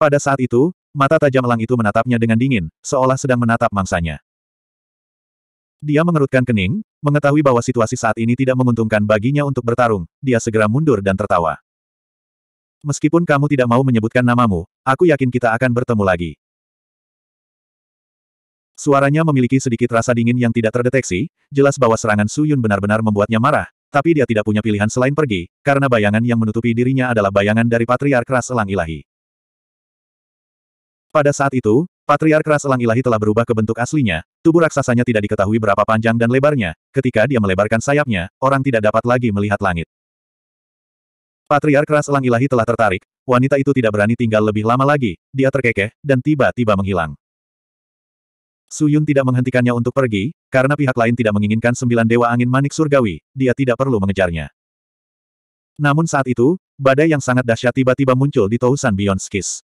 Pada saat itu, mata tajam elang itu menatapnya dengan dingin, seolah sedang menatap mangsanya. Dia mengerutkan kening, mengetahui bahwa situasi saat ini tidak menguntungkan baginya untuk bertarung, dia segera mundur dan tertawa. Meskipun kamu tidak mau menyebutkan namamu, Aku yakin kita akan bertemu lagi. Suaranya memiliki sedikit rasa dingin yang tidak terdeteksi, jelas bahwa serangan Suyun benar-benar membuatnya marah, tapi dia tidak punya pilihan selain pergi, karena bayangan yang menutupi dirinya adalah bayangan dari Patriark Ras Elang Ilahi. Pada saat itu, Patriark Ras Elang Ilahi telah berubah ke bentuk aslinya, tubuh raksasanya tidak diketahui berapa panjang dan lebarnya, ketika dia melebarkan sayapnya, orang tidak dapat lagi melihat langit. Patriark Ras Elang Ilahi telah tertarik, wanita itu tidak berani tinggal lebih lama lagi, dia terkekeh, dan tiba-tiba menghilang. Su Yun tidak menghentikannya untuk pergi, karena pihak lain tidak menginginkan sembilan dewa angin manik surgawi, dia tidak perlu mengejarnya. Namun saat itu, badai yang sangat dahsyat tiba-tiba muncul di Tousan Beyond Skis.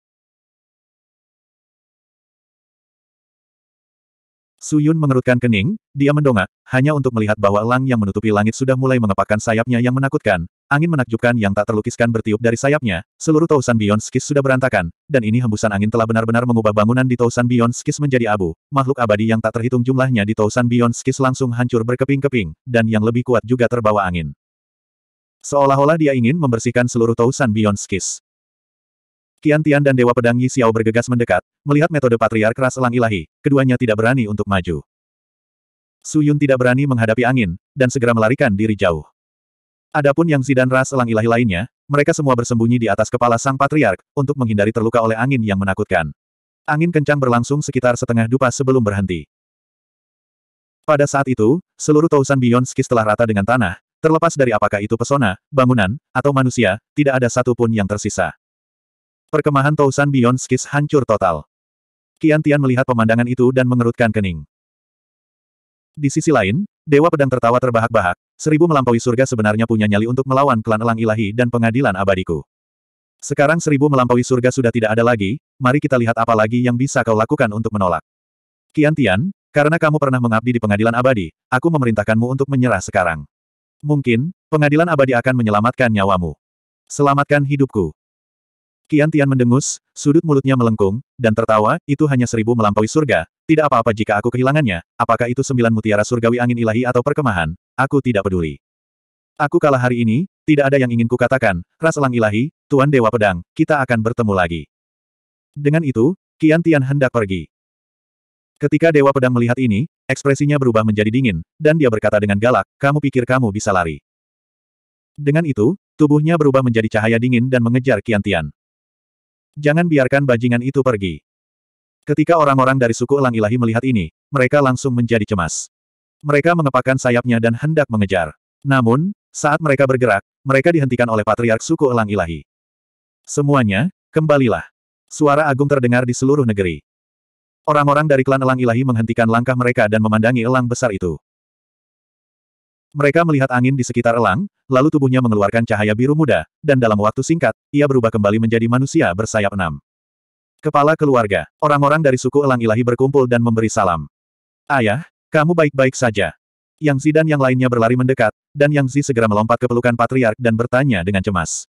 Yun mengerutkan kening, dia mendongak, hanya untuk melihat bahwa elang yang menutupi langit sudah mulai mengepakkan sayapnya yang menakutkan, Angin menakjubkan yang tak terlukiskan bertiup dari sayapnya, seluruh tausan Beyond Skis sudah berantakan, dan ini hembusan angin telah benar-benar mengubah bangunan di tausan Beyond Skis menjadi abu. Makhluk abadi yang tak terhitung jumlahnya di tausan Beyond Skis langsung hancur berkeping-keping, dan yang lebih kuat juga terbawa angin. Seolah-olah dia ingin membersihkan seluruh tausan Beyond Skis. Kian Tian dan Dewa Pedang Yi Xiao bergegas mendekat, melihat metode Patriark keras Elang Ilahi, keduanya tidak berani untuk maju. Su Yun tidak berani menghadapi angin, dan segera melarikan diri jauh. Adapun yang Zidan ras elang ilahi lainnya, mereka semua bersembunyi di atas kepala sang patriark, untuk menghindari terluka oleh angin yang menakutkan. Angin kencang berlangsung sekitar setengah dupa sebelum berhenti. Pada saat itu, seluruh Tausan Bionski telah rata dengan tanah, terlepas dari apakah itu pesona, bangunan, atau manusia, tidak ada satupun yang tersisa. Perkemahan Tausan Bionskis hancur total. Kian Tian melihat pemandangan itu dan mengerutkan kening. Di sisi lain, Dewa Pedang tertawa terbahak-bahak, seribu melampaui surga sebenarnya punya nyali untuk melawan klan elang ilahi dan pengadilan abadiku. Sekarang seribu melampaui surga sudah tidak ada lagi, mari kita lihat apa lagi yang bisa kau lakukan untuk menolak. Kian Tian, karena kamu pernah mengabdi di pengadilan abadi, aku memerintahkanmu untuk menyerah sekarang. Mungkin, pengadilan abadi akan menyelamatkan nyawamu. Selamatkan hidupku. Kian Tian mendengus, sudut mulutnya melengkung, dan tertawa, itu hanya seribu melampaui surga, tidak apa-apa jika aku kehilangannya, apakah itu sembilan mutiara surgawi angin ilahi atau perkemahan, aku tidak peduli. Aku kalah hari ini, tidak ada yang ingin kukatakan, Ras elang ilahi, Tuan Dewa Pedang, kita akan bertemu lagi. Dengan itu, Kian Tian hendak pergi. Ketika Dewa Pedang melihat ini, ekspresinya berubah menjadi dingin, dan dia berkata dengan galak, kamu pikir kamu bisa lari. Dengan itu, tubuhnya berubah menjadi cahaya dingin dan mengejar Kian Tian. Jangan biarkan bajingan itu pergi. Ketika orang-orang dari suku Elang Ilahi melihat ini, mereka langsung menjadi cemas. Mereka mengepakkan sayapnya dan hendak mengejar. Namun, saat mereka bergerak, mereka dihentikan oleh patriark suku Elang Ilahi. Semuanya, kembalilah. Suara agung terdengar di seluruh negeri. Orang-orang dari klan Elang Ilahi menghentikan langkah mereka dan memandangi elang besar itu. Mereka melihat angin di sekitar elang, lalu tubuhnya mengeluarkan cahaya biru muda, dan dalam waktu singkat, ia berubah kembali menjadi manusia bersayap enam. Kepala keluarga, orang-orang dari suku Elang Ilahi berkumpul dan memberi salam. Ayah, kamu baik-baik saja. Yang Zi dan yang lainnya berlari mendekat, dan Yang Zi segera melompat ke pelukan patriark dan bertanya dengan cemas.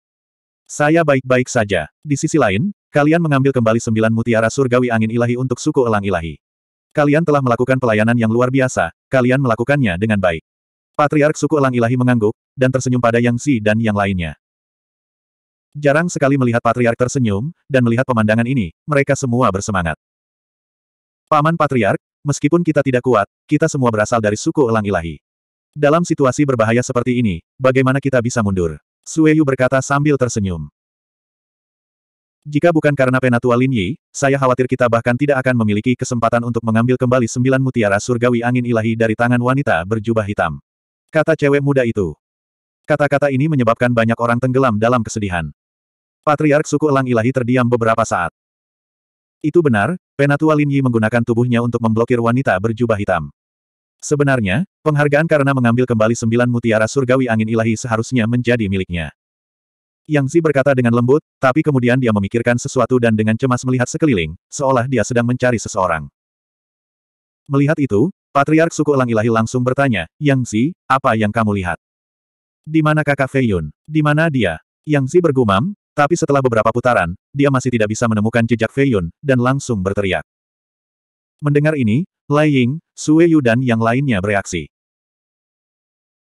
Saya baik-baik saja. Di sisi lain, kalian mengambil kembali sembilan mutiara surgawi angin ilahi untuk suku Elang Ilahi. Kalian telah melakukan pelayanan yang luar biasa, kalian melakukannya dengan baik. Patriark suku Elang Ilahi mengangguk, dan tersenyum pada Yang Zi dan yang lainnya. Jarang sekali melihat Patriark tersenyum, dan melihat pemandangan ini, mereka semua bersemangat. Paman Patriark, meskipun kita tidak kuat, kita semua berasal dari suku elang ilahi. Dalam situasi berbahaya seperti ini, bagaimana kita bisa mundur? Sueyu berkata sambil tersenyum. Jika bukan karena penatua Lin Yi, saya khawatir kita bahkan tidak akan memiliki kesempatan untuk mengambil kembali sembilan mutiara surgawi angin ilahi dari tangan wanita berjubah hitam. Kata cewek muda itu. Kata-kata ini menyebabkan banyak orang tenggelam dalam kesedihan. Patriark suku Elang Ilahi terdiam beberapa saat. Itu benar, Penatua Lin Yi menggunakan tubuhnya untuk memblokir wanita berjubah hitam. Sebenarnya, penghargaan karena mengambil kembali sembilan mutiara surgawi angin ilahi seharusnya menjadi miliknya. Yang Zi berkata dengan lembut, tapi kemudian dia memikirkan sesuatu dan dengan cemas melihat sekeliling, seolah dia sedang mencari seseorang. Melihat itu, Patriark suku Elang Ilahi langsung bertanya, Yang Zi, apa yang kamu lihat? Di mana kakak Fei Di mana dia? Yang Zi bergumam, tapi setelah beberapa putaran, dia masih tidak bisa menemukan jejak Fei Yun, dan langsung berteriak. Mendengar ini, Lai Ying, Sue Yu dan yang lainnya bereaksi.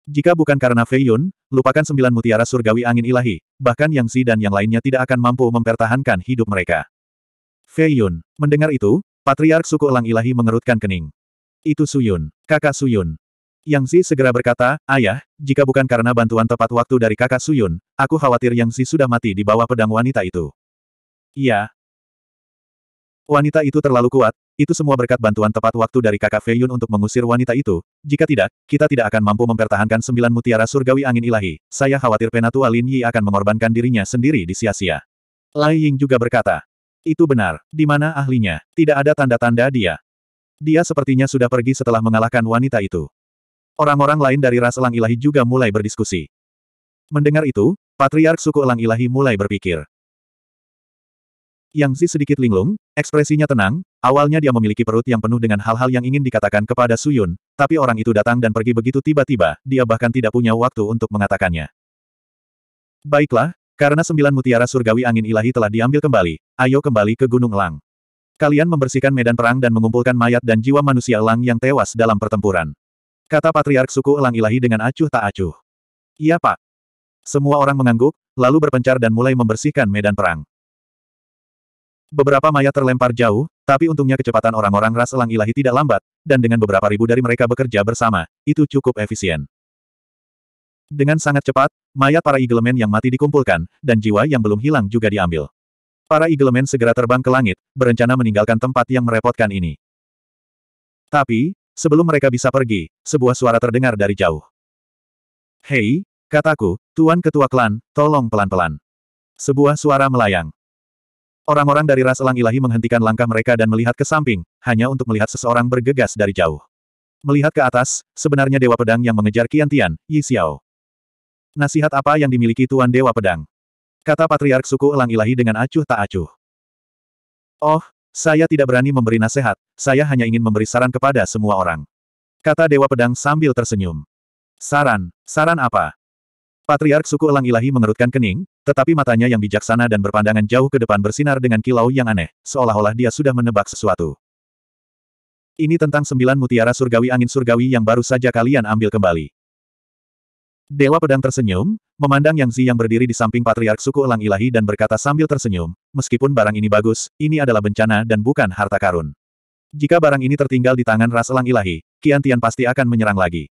Jika bukan karena Fei Yun, lupakan sembilan mutiara surgawi angin ilahi, bahkan Yang Zi dan yang lainnya tidak akan mampu mempertahankan hidup mereka. Fei Yun, mendengar itu, Patriark suku Elang Ilahi mengerutkan kening. Itu Suyun, kakak Suyun. Yang Si segera berkata, Ayah, jika bukan karena bantuan tepat waktu dari kakak Suyun, aku khawatir Yang Si sudah mati di bawah pedang wanita itu. Iya. Wanita itu terlalu kuat, itu semua berkat bantuan tepat waktu dari kakak Feiyun untuk mengusir wanita itu. Jika tidak, kita tidak akan mampu mempertahankan sembilan mutiara surgawi angin ilahi. Saya khawatir Penatua Lin Yi akan mengorbankan dirinya sendiri di sia-sia. Lai Ying juga berkata. Itu benar. Di mana ahlinya? Tidak ada tanda-tanda dia. Dia sepertinya sudah pergi setelah mengalahkan wanita itu. Orang-orang lain dari ras elang ilahi juga mulai berdiskusi. Mendengar itu, Patriark suku elang ilahi mulai berpikir. Yang Zi sedikit linglung, ekspresinya tenang, awalnya dia memiliki perut yang penuh dengan hal-hal yang ingin dikatakan kepada Suyun, tapi orang itu datang dan pergi begitu tiba-tiba, dia bahkan tidak punya waktu untuk mengatakannya. Baiklah, karena sembilan mutiara surgawi angin ilahi telah diambil kembali, ayo kembali ke Gunung Elang. Kalian membersihkan medan perang dan mengumpulkan mayat dan jiwa manusia Elang yang tewas dalam pertempuran. Kata Patriark suku Elang Ilahi dengan acuh tak acuh. Iya pak. Semua orang mengangguk, lalu berpencar dan mulai membersihkan medan perang. Beberapa mayat terlempar jauh, tapi untungnya kecepatan orang-orang ras Elang Ilahi tidak lambat, dan dengan beberapa ribu dari mereka bekerja bersama, itu cukup efisien. Dengan sangat cepat, mayat para iglemen yang mati dikumpulkan, dan jiwa yang belum hilang juga diambil. Para iglemen segera terbang ke langit, berencana meninggalkan tempat yang merepotkan ini. Tapi, Sebelum mereka bisa pergi, sebuah suara terdengar dari jauh. Hei, kataku, Tuan Ketua Klan, tolong pelan-pelan. Sebuah suara melayang. Orang-orang dari ras elang ilahi menghentikan langkah mereka dan melihat ke samping, hanya untuk melihat seseorang bergegas dari jauh. Melihat ke atas, sebenarnya Dewa Pedang yang mengejar Qian Tian, Yi Xiao. Nasihat apa yang dimiliki Tuan Dewa Pedang? Kata Patriark Suku Elang Ilahi dengan acuh tak acuh. Oh, saya tidak berani memberi nasihat, saya hanya ingin memberi saran kepada semua orang. Kata Dewa Pedang sambil tersenyum. Saran, saran apa? Patriark suku Elang Ilahi mengerutkan kening, tetapi matanya yang bijaksana dan berpandangan jauh ke depan bersinar dengan kilau yang aneh, seolah-olah dia sudah menebak sesuatu. Ini tentang sembilan mutiara surgawi angin surgawi yang baru saja kalian ambil kembali. Dewa Pedang tersenyum, memandang Yang Zi yang berdiri di samping Patriark Suku Elang Ilahi dan berkata sambil tersenyum, meskipun barang ini bagus, ini adalah bencana dan bukan harta karun. Jika barang ini tertinggal di tangan ras Elang Ilahi, Kian Tian pasti akan menyerang lagi.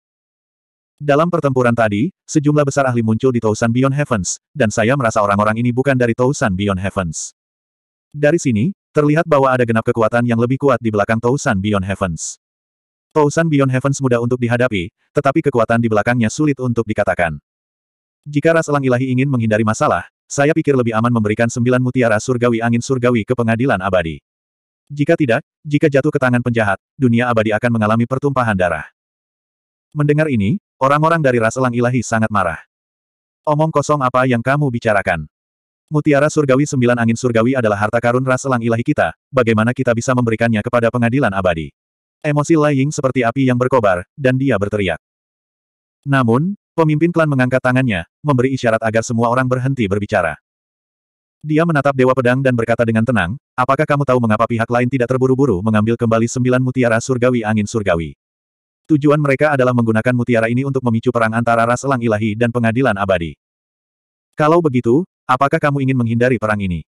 Dalam pertempuran tadi, sejumlah besar ahli muncul di Tousan Beyond Heavens, dan saya merasa orang-orang ini bukan dari Tousan Beyond Heavens. Dari sini, terlihat bahwa ada genap kekuatan yang lebih kuat di belakang Tousan Beyond Heavens. Ousan Beyond Heaven mudah untuk dihadapi, tetapi kekuatan di belakangnya sulit untuk dikatakan. Jika ras elang ilahi ingin menghindari masalah, saya pikir lebih aman memberikan sembilan mutiara surgawi angin surgawi ke pengadilan abadi. Jika tidak, jika jatuh ke tangan penjahat, dunia abadi akan mengalami pertumpahan darah. Mendengar ini, orang-orang dari ras elang ilahi sangat marah. Omong kosong apa yang kamu bicarakan? Mutiara surgawi sembilan angin surgawi adalah harta karun ras elang ilahi kita, bagaimana kita bisa memberikannya kepada pengadilan abadi? Emosi Lai Ying seperti api yang berkobar, dan dia berteriak. Namun, pemimpin klan mengangkat tangannya, memberi isyarat agar semua orang berhenti berbicara. Dia menatap Dewa Pedang dan berkata dengan tenang, apakah kamu tahu mengapa pihak lain tidak terburu-buru mengambil kembali sembilan mutiara surgawi angin surgawi? Tujuan mereka adalah menggunakan mutiara ini untuk memicu perang antara ras elang ilahi dan pengadilan abadi. Kalau begitu, apakah kamu ingin menghindari perang ini?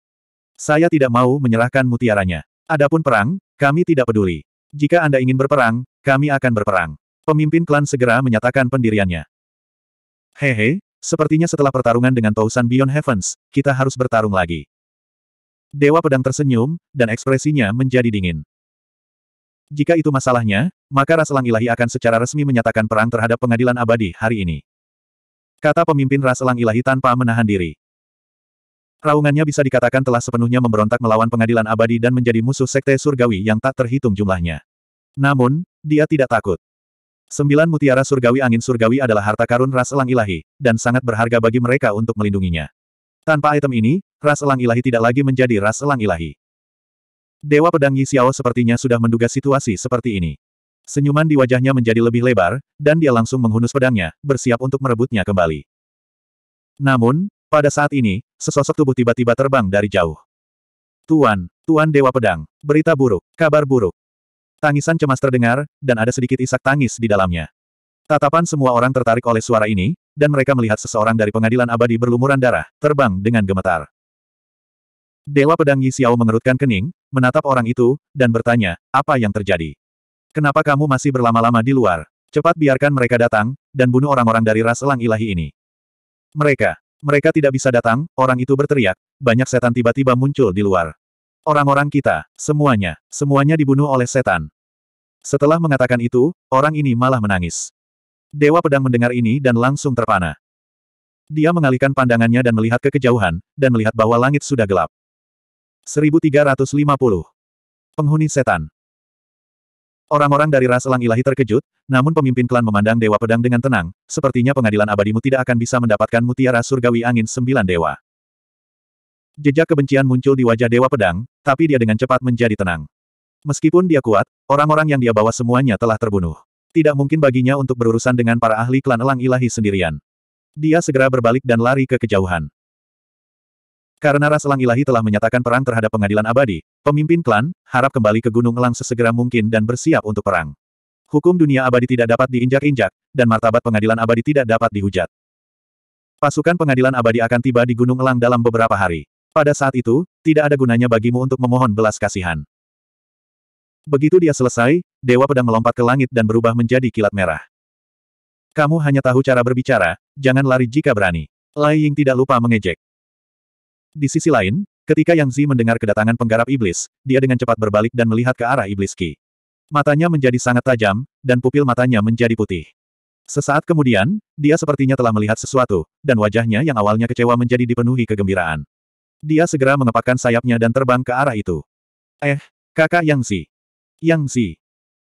Saya tidak mau menyerahkan mutiaranya. Adapun perang, kami tidak peduli. Jika Anda ingin berperang, kami akan berperang. Pemimpin klan segera menyatakan pendiriannya. Hehe, sepertinya setelah pertarungan dengan Tausan Beyond Heavens, kita harus bertarung lagi. Dewa pedang tersenyum, dan ekspresinya menjadi dingin. Jika itu masalahnya, maka ras elang ilahi akan secara resmi menyatakan perang terhadap pengadilan abadi hari ini. Kata pemimpin ras elang ilahi tanpa menahan diri. Raungannya bisa dikatakan telah sepenuhnya memberontak melawan pengadilan abadi dan menjadi musuh sekte surgawi yang tak terhitung jumlahnya. Namun, dia tidak takut. Sembilan mutiara surgawi angin surgawi adalah harta karun ras elang ilahi, dan sangat berharga bagi mereka untuk melindunginya. Tanpa item ini, ras elang ilahi tidak lagi menjadi ras elang ilahi. Dewa Pedang Yi Xiao sepertinya sudah menduga situasi seperti ini. Senyuman di wajahnya menjadi lebih lebar, dan dia langsung menghunus pedangnya, bersiap untuk merebutnya kembali. Namun, pada saat ini, sesosok tubuh tiba-tiba terbang dari jauh. Tuan, Tuan Dewa Pedang, berita buruk, kabar buruk. Tangisan cemas terdengar, dan ada sedikit isak tangis di dalamnya. Tatapan semua orang tertarik oleh suara ini, dan mereka melihat seseorang dari pengadilan abadi berlumuran darah, terbang dengan gemetar. Dewa Pedang Yi Xiao mengerutkan kening, menatap orang itu, dan bertanya, apa yang terjadi? Kenapa kamu masih berlama-lama di luar? Cepat biarkan mereka datang, dan bunuh orang-orang dari ras elang ilahi ini. Mereka, mereka tidak bisa datang, orang itu berteriak. Banyak setan tiba-tiba muncul di luar. Orang-orang kita, semuanya, semuanya dibunuh oleh setan. Setelah mengatakan itu, orang ini malah menangis. Dewa Pedang mendengar ini dan langsung terpana. Dia mengalihkan pandangannya dan melihat ke kejauhan, dan melihat bahwa langit sudah gelap. 1350. Penghuni setan. Orang-orang dari ras elang ilahi terkejut, namun pemimpin klan memandang Dewa Pedang dengan tenang, sepertinya pengadilan abadimu tidak akan bisa mendapatkan mutiara surgawi angin sembilan dewa. Jejak kebencian muncul di wajah Dewa Pedang, tapi dia dengan cepat menjadi tenang. Meskipun dia kuat, orang-orang yang dia bawa semuanya telah terbunuh. Tidak mungkin baginya untuk berurusan dengan para ahli klan elang ilahi sendirian. Dia segera berbalik dan lari ke kejauhan. Karena ras elang ilahi telah menyatakan perang terhadap pengadilan abadi, pemimpin klan, harap kembali ke Gunung Elang sesegera mungkin dan bersiap untuk perang. Hukum dunia abadi tidak dapat diinjak-injak, dan martabat pengadilan abadi tidak dapat dihujat. Pasukan pengadilan abadi akan tiba di Gunung Elang dalam beberapa hari. Pada saat itu, tidak ada gunanya bagimu untuk memohon belas kasihan. Begitu dia selesai, Dewa Pedang melompat ke langit dan berubah menjadi kilat merah. Kamu hanya tahu cara berbicara, jangan lari jika berani. Lai Ying tidak lupa mengejek. Di sisi lain, ketika Yang Zi mendengar kedatangan penggarap iblis, dia dengan cepat berbalik dan melihat ke arah iblis Qi. Matanya menjadi sangat tajam, dan pupil matanya menjadi putih. Sesaat kemudian, dia sepertinya telah melihat sesuatu, dan wajahnya yang awalnya kecewa menjadi dipenuhi kegembiraan. Dia segera mengepakkan sayapnya dan terbang ke arah itu. Eh, kakak Yang Zi. Yang Zi.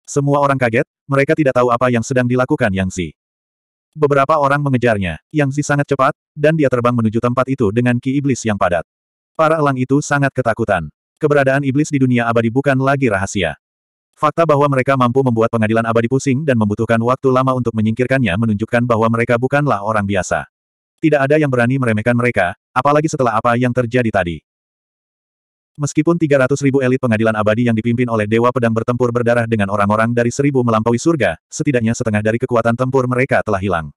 Semua orang kaget, mereka tidak tahu apa yang sedang dilakukan Yang Zi. Beberapa orang mengejarnya, Yang si sangat cepat, dan dia terbang menuju tempat itu dengan ki iblis yang padat. Para elang itu sangat ketakutan. Keberadaan iblis di dunia abadi bukan lagi rahasia. Fakta bahwa mereka mampu membuat pengadilan abadi pusing dan membutuhkan waktu lama untuk menyingkirkannya menunjukkan bahwa mereka bukanlah orang biasa. Tidak ada yang berani meremehkan mereka, apalagi setelah apa yang terjadi tadi. Meskipun 300 ribu elit pengadilan abadi yang dipimpin oleh Dewa Pedang bertempur berdarah dengan orang-orang dari seribu melampaui surga, setidaknya setengah dari kekuatan tempur mereka telah hilang.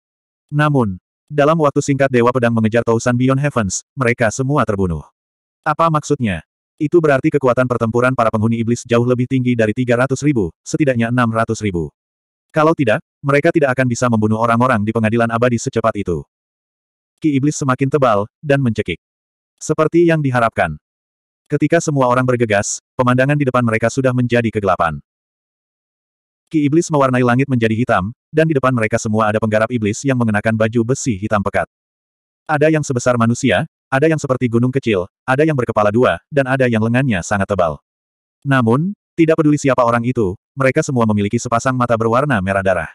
Namun, dalam waktu singkat Dewa Pedang mengejar Tausan Beyond Heavens, mereka semua terbunuh. Apa maksudnya? Itu berarti kekuatan pertempuran para penghuni iblis jauh lebih tinggi dari 300 ribu, setidaknya 600 ribu. Kalau tidak, mereka tidak akan bisa membunuh orang-orang di pengadilan abadi secepat itu. Ki iblis semakin tebal, dan mencekik. Seperti yang diharapkan, Ketika semua orang bergegas, pemandangan di depan mereka sudah menjadi kegelapan. Ki iblis mewarnai langit menjadi hitam, dan di depan mereka semua ada penggarap iblis yang mengenakan baju besi hitam pekat. Ada yang sebesar manusia, ada yang seperti gunung kecil, ada yang berkepala dua, dan ada yang lengannya sangat tebal. Namun, tidak peduli siapa orang itu, mereka semua memiliki sepasang mata berwarna merah darah.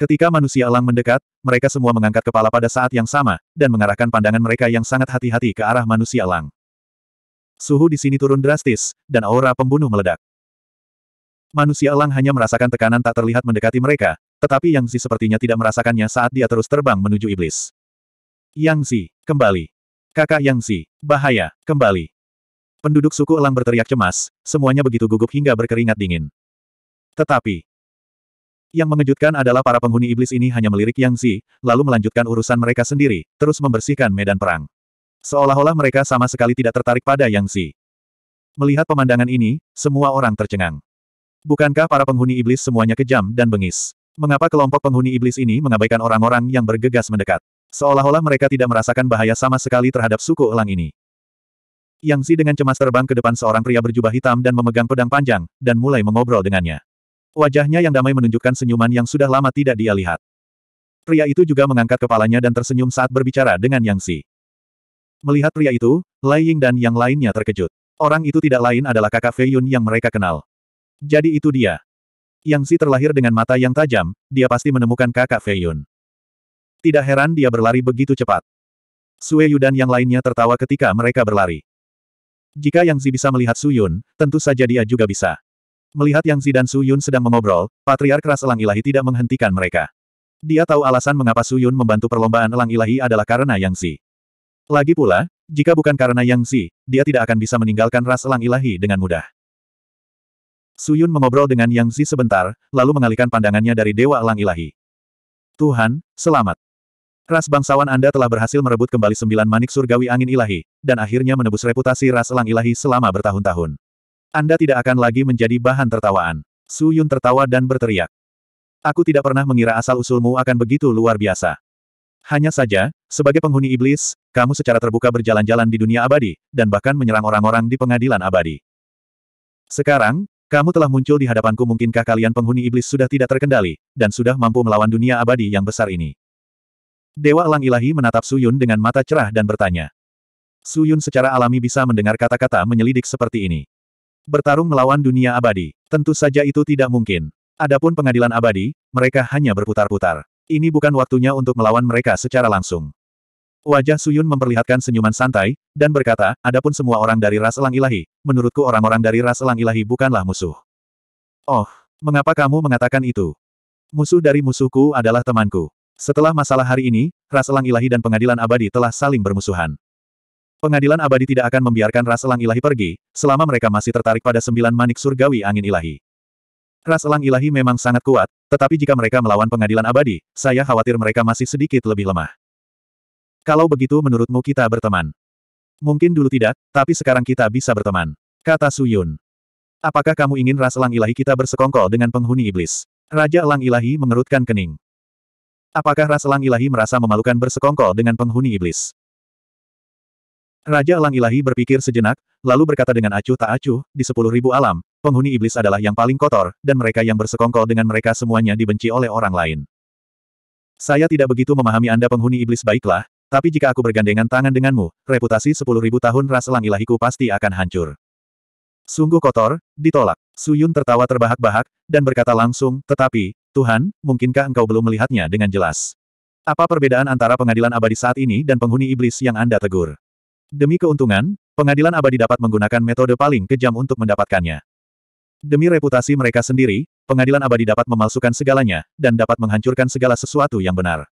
Ketika manusia elang mendekat, mereka semua mengangkat kepala pada saat yang sama, dan mengarahkan pandangan mereka yang sangat hati-hati ke arah manusia elang suhu di sini turun drastis, dan aura pembunuh meledak. Manusia elang hanya merasakan tekanan tak terlihat mendekati mereka, tetapi Yang Zi sepertinya tidak merasakannya saat dia terus terbang menuju iblis. Yang Zi, kembali. Kakak Yang Zi, bahaya, kembali. Penduduk suku elang berteriak cemas, semuanya begitu gugup hingga berkeringat dingin. Tetapi, yang mengejutkan adalah para penghuni iblis ini hanya melirik Yang Zi, lalu melanjutkan urusan mereka sendiri, terus membersihkan medan perang. Seolah-olah mereka sama sekali tidak tertarik pada Yang Zi. Melihat pemandangan ini, semua orang tercengang. Bukankah para penghuni iblis semuanya kejam dan bengis? Mengapa kelompok penghuni iblis ini mengabaikan orang-orang yang bergegas mendekat? Seolah-olah mereka tidak merasakan bahaya sama sekali terhadap suku elang ini. Yang Zi dengan cemas terbang ke depan seorang pria berjubah hitam dan memegang pedang panjang, dan mulai mengobrol dengannya. Wajahnya yang damai menunjukkan senyuman yang sudah lama tidak dia lihat. Pria itu juga mengangkat kepalanya dan tersenyum saat berbicara dengan Yang Zi. Melihat pria itu, Lai Ying dan yang lainnya terkejut. Orang itu tidak lain adalah kakak Fei Yun yang mereka kenal. Jadi itu dia. Yang Zi terlahir dengan mata yang tajam, dia pasti menemukan kakak Fei Yun. Tidak heran dia berlari begitu cepat. Sue Yu dan yang lainnya tertawa ketika mereka berlari. Jika Yang Zi bisa melihat Su Yun, tentu saja dia juga bisa. Melihat Yang Zi dan Su Yun sedang mengobrol, Patriark Ras Elang Ilahi tidak menghentikan mereka. Dia tahu alasan mengapa Su Yun membantu perlombaan Elang Ilahi adalah karena Yang Zi. Lagi pula, jika bukan karena Yang Zi, dia tidak akan bisa meninggalkan ras elang ilahi dengan mudah. Suyun mengobrol dengan Yang Zi sebentar, lalu mengalihkan pandangannya dari Dewa Elang Ilahi. Tuhan, selamat. Ras bangsawan Anda telah berhasil merebut kembali sembilan manik surgawi angin ilahi, dan akhirnya menebus reputasi ras elang ilahi selama bertahun-tahun. Anda tidak akan lagi menjadi bahan tertawaan. Su Yun tertawa dan berteriak. Aku tidak pernah mengira asal-usulmu akan begitu luar biasa. Hanya saja, sebagai penghuni iblis, kamu secara terbuka berjalan-jalan di dunia abadi, dan bahkan menyerang orang-orang di pengadilan abadi. Sekarang, kamu telah muncul di hadapanku mungkinkah kalian penghuni iblis sudah tidak terkendali, dan sudah mampu melawan dunia abadi yang besar ini. Dewa Elang Ilahi menatap Suyun dengan mata cerah dan bertanya. Suyun secara alami bisa mendengar kata-kata menyelidik seperti ini. Bertarung melawan dunia abadi, tentu saja itu tidak mungkin. Adapun pengadilan abadi, mereka hanya berputar-putar. Ini bukan waktunya untuk melawan mereka secara langsung. Wajah Suyun memperlihatkan senyuman santai, dan berkata, adapun semua orang dari ras elang ilahi, menurutku orang-orang dari ras elang ilahi bukanlah musuh. Oh, mengapa kamu mengatakan itu? Musuh dari musuhku adalah temanku. Setelah masalah hari ini, ras elang ilahi dan pengadilan abadi telah saling bermusuhan. Pengadilan abadi tidak akan membiarkan ras elang ilahi pergi, selama mereka masih tertarik pada sembilan manik surgawi angin ilahi. Ras elang ilahi memang sangat kuat, tetapi jika mereka melawan pengadilan abadi, saya khawatir mereka masih sedikit lebih lemah. Kalau begitu menurutmu kita berteman? Mungkin dulu tidak, tapi sekarang kita bisa berteman. Kata Suyun. Apakah kamu ingin ras elang ilahi kita bersekongkol dengan penghuni iblis? Raja elang ilahi mengerutkan kening. Apakah ras elang ilahi merasa memalukan bersekongkol dengan penghuni iblis? Raja elang ilahi berpikir sejenak, lalu berkata dengan acuh tak acuh, di sepuluh ribu alam, penghuni iblis adalah yang paling kotor, dan mereka yang bersekongkol dengan mereka semuanya dibenci oleh orang lain. Saya tidak begitu memahami Anda penghuni iblis baiklah, tapi jika aku bergandengan tangan denganmu, reputasi sepuluh ribu tahun ras elang ilahiku pasti akan hancur. Sungguh kotor, ditolak. Su Yun tertawa terbahak-bahak, dan berkata langsung, tetapi, Tuhan, mungkinkah engkau belum melihatnya dengan jelas? Apa perbedaan antara pengadilan abadi saat ini dan penghuni iblis yang Anda tegur? Demi keuntungan, pengadilan abadi dapat menggunakan metode paling kejam untuk mendapatkannya. Demi reputasi mereka sendiri, pengadilan abadi dapat memalsukan segalanya, dan dapat menghancurkan segala sesuatu yang benar.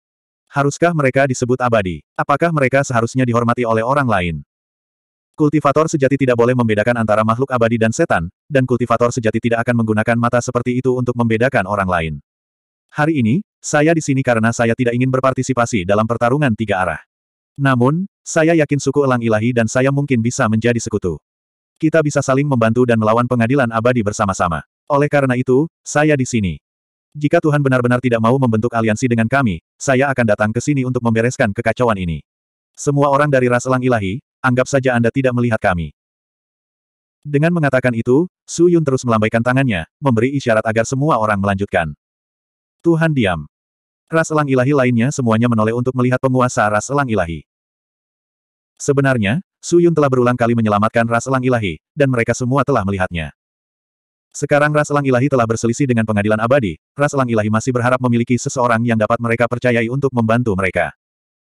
Haruskah mereka disebut abadi? Apakah mereka seharusnya dihormati oleh orang lain? Kultivator sejati tidak boleh membedakan antara makhluk abadi dan setan, dan kultivator sejati tidak akan menggunakan mata seperti itu untuk membedakan orang lain. Hari ini, saya di sini karena saya tidak ingin berpartisipasi dalam pertarungan tiga arah. Namun, saya yakin suku elang ilahi dan saya mungkin bisa menjadi sekutu. Kita bisa saling membantu dan melawan pengadilan abadi bersama-sama. Oleh karena itu, saya di sini. Jika Tuhan benar-benar tidak mau membentuk aliansi dengan kami, saya akan datang ke sini untuk membereskan kekacauan ini. Semua orang dari ras elang ilahi, anggap saja Anda tidak melihat kami. Dengan mengatakan itu, Su Yun terus melambaikan tangannya, memberi isyarat agar semua orang melanjutkan. Tuhan diam. Ras elang ilahi lainnya semuanya menoleh untuk melihat penguasa ras elang ilahi. Sebenarnya, Su Yun telah berulang kali menyelamatkan ras elang ilahi, dan mereka semua telah melihatnya. Sekarang ras elang ilahi telah berselisih dengan pengadilan abadi, ras elang ilahi masih berharap memiliki seseorang yang dapat mereka percayai untuk membantu mereka.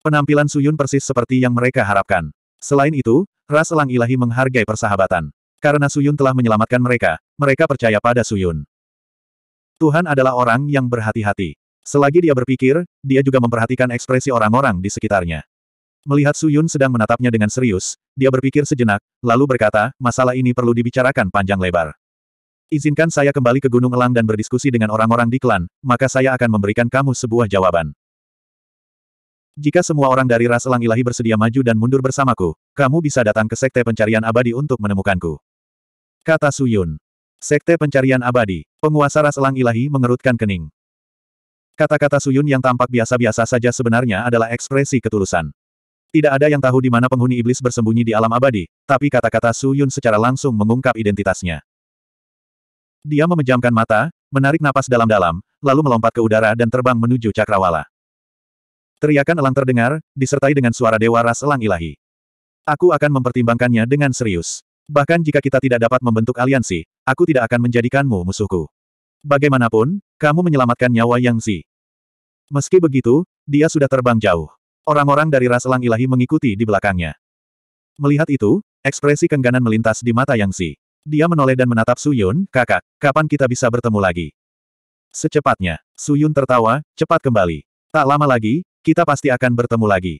Penampilan Suyun persis seperti yang mereka harapkan. Selain itu, ras elang ilahi menghargai persahabatan. Karena Suyun telah menyelamatkan mereka, mereka percaya pada Suyun. Tuhan adalah orang yang berhati-hati. Selagi dia berpikir, dia juga memperhatikan ekspresi orang-orang di sekitarnya. Melihat Suyun sedang menatapnya dengan serius, dia berpikir sejenak, lalu berkata, masalah ini perlu dibicarakan panjang lebar. Izinkan saya kembali ke Gunung Elang dan berdiskusi dengan orang-orang di klan, maka saya akan memberikan kamu sebuah jawaban. Jika semua orang dari ras elang ilahi bersedia maju dan mundur bersamaku, kamu bisa datang ke Sekte Pencarian Abadi untuk menemukanku. Kata Suyun. Sekte Pencarian Abadi, penguasa ras elang ilahi mengerutkan kening. Kata-kata Suyun yang tampak biasa-biasa saja sebenarnya adalah ekspresi ketulusan. Tidak ada yang tahu di mana penghuni iblis bersembunyi di alam abadi, tapi kata-kata Suyun secara langsung mengungkap identitasnya. Dia memejamkan mata, menarik napas dalam-dalam, lalu melompat ke udara dan terbang menuju cakrawala. Teriakan elang terdengar, disertai dengan suara dewa ras elang ilahi. Aku akan mempertimbangkannya dengan serius. Bahkan jika kita tidak dapat membentuk aliansi, aku tidak akan menjadikanmu musuhku. Bagaimanapun, kamu menyelamatkan nyawa Yang Zi. Meski begitu, dia sudah terbang jauh. Orang-orang dari ras elang ilahi mengikuti di belakangnya. Melihat itu, ekspresi kengganan melintas di mata Yang Zi. Dia menoleh dan menatap Suyun, kakak, kapan kita bisa bertemu lagi? Secepatnya, Suyun tertawa, cepat kembali. Tak lama lagi, kita pasti akan bertemu lagi.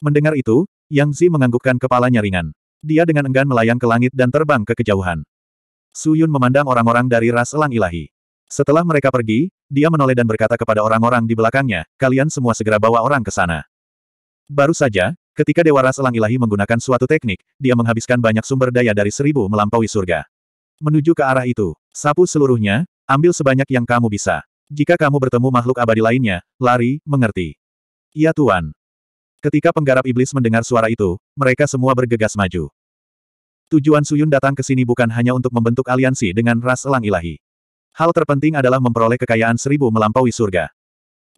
Mendengar itu, Yang Zi menganggukkan kepalanya ringan. Dia dengan enggan melayang ke langit dan terbang ke kejauhan. Suyun memandang orang-orang dari ras elang ilahi. Setelah mereka pergi, dia menoleh dan berkata kepada orang-orang di belakangnya, kalian semua segera bawa orang ke sana. Baru saja, Ketika Dewa Ras Elang Ilahi menggunakan suatu teknik, dia menghabiskan banyak sumber daya dari seribu melampaui surga. Menuju ke arah itu, sapu seluruhnya, ambil sebanyak yang kamu bisa. Jika kamu bertemu makhluk abadi lainnya, lari, mengerti. Iya Tuan. Ketika penggarap iblis mendengar suara itu, mereka semua bergegas maju. Tujuan Suyun datang ke sini bukan hanya untuk membentuk aliansi dengan ras elang ilahi. Hal terpenting adalah memperoleh kekayaan seribu melampaui surga.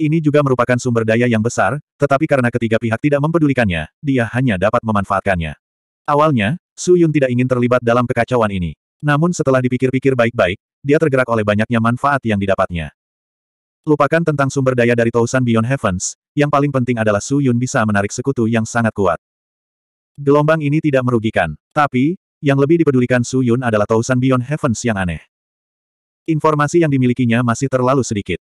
Ini juga merupakan sumber daya yang besar, tetapi karena ketiga pihak tidak mempedulikannya, dia hanya dapat memanfaatkannya. Awalnya, Su Yun tidak ingin terlibat dalam kekacauan ini. Namun setelah dipikir-pikir baik-baik, dia tergerak oleh banyaknya manfaat yang didapatnya. Lupakan tentang sumber daya dari Tousan Beyond Heavens, yang paling penting adalah Su Yun bisa menarik sekutu yang sangat kuat. Gelombang ini tidak merugikan, tapi, yang lebih dipedulikan Su Yun adalah Tousan Beyond Heavens yang aneh. Informasi yang dimilikinya masih terlalu sedikit.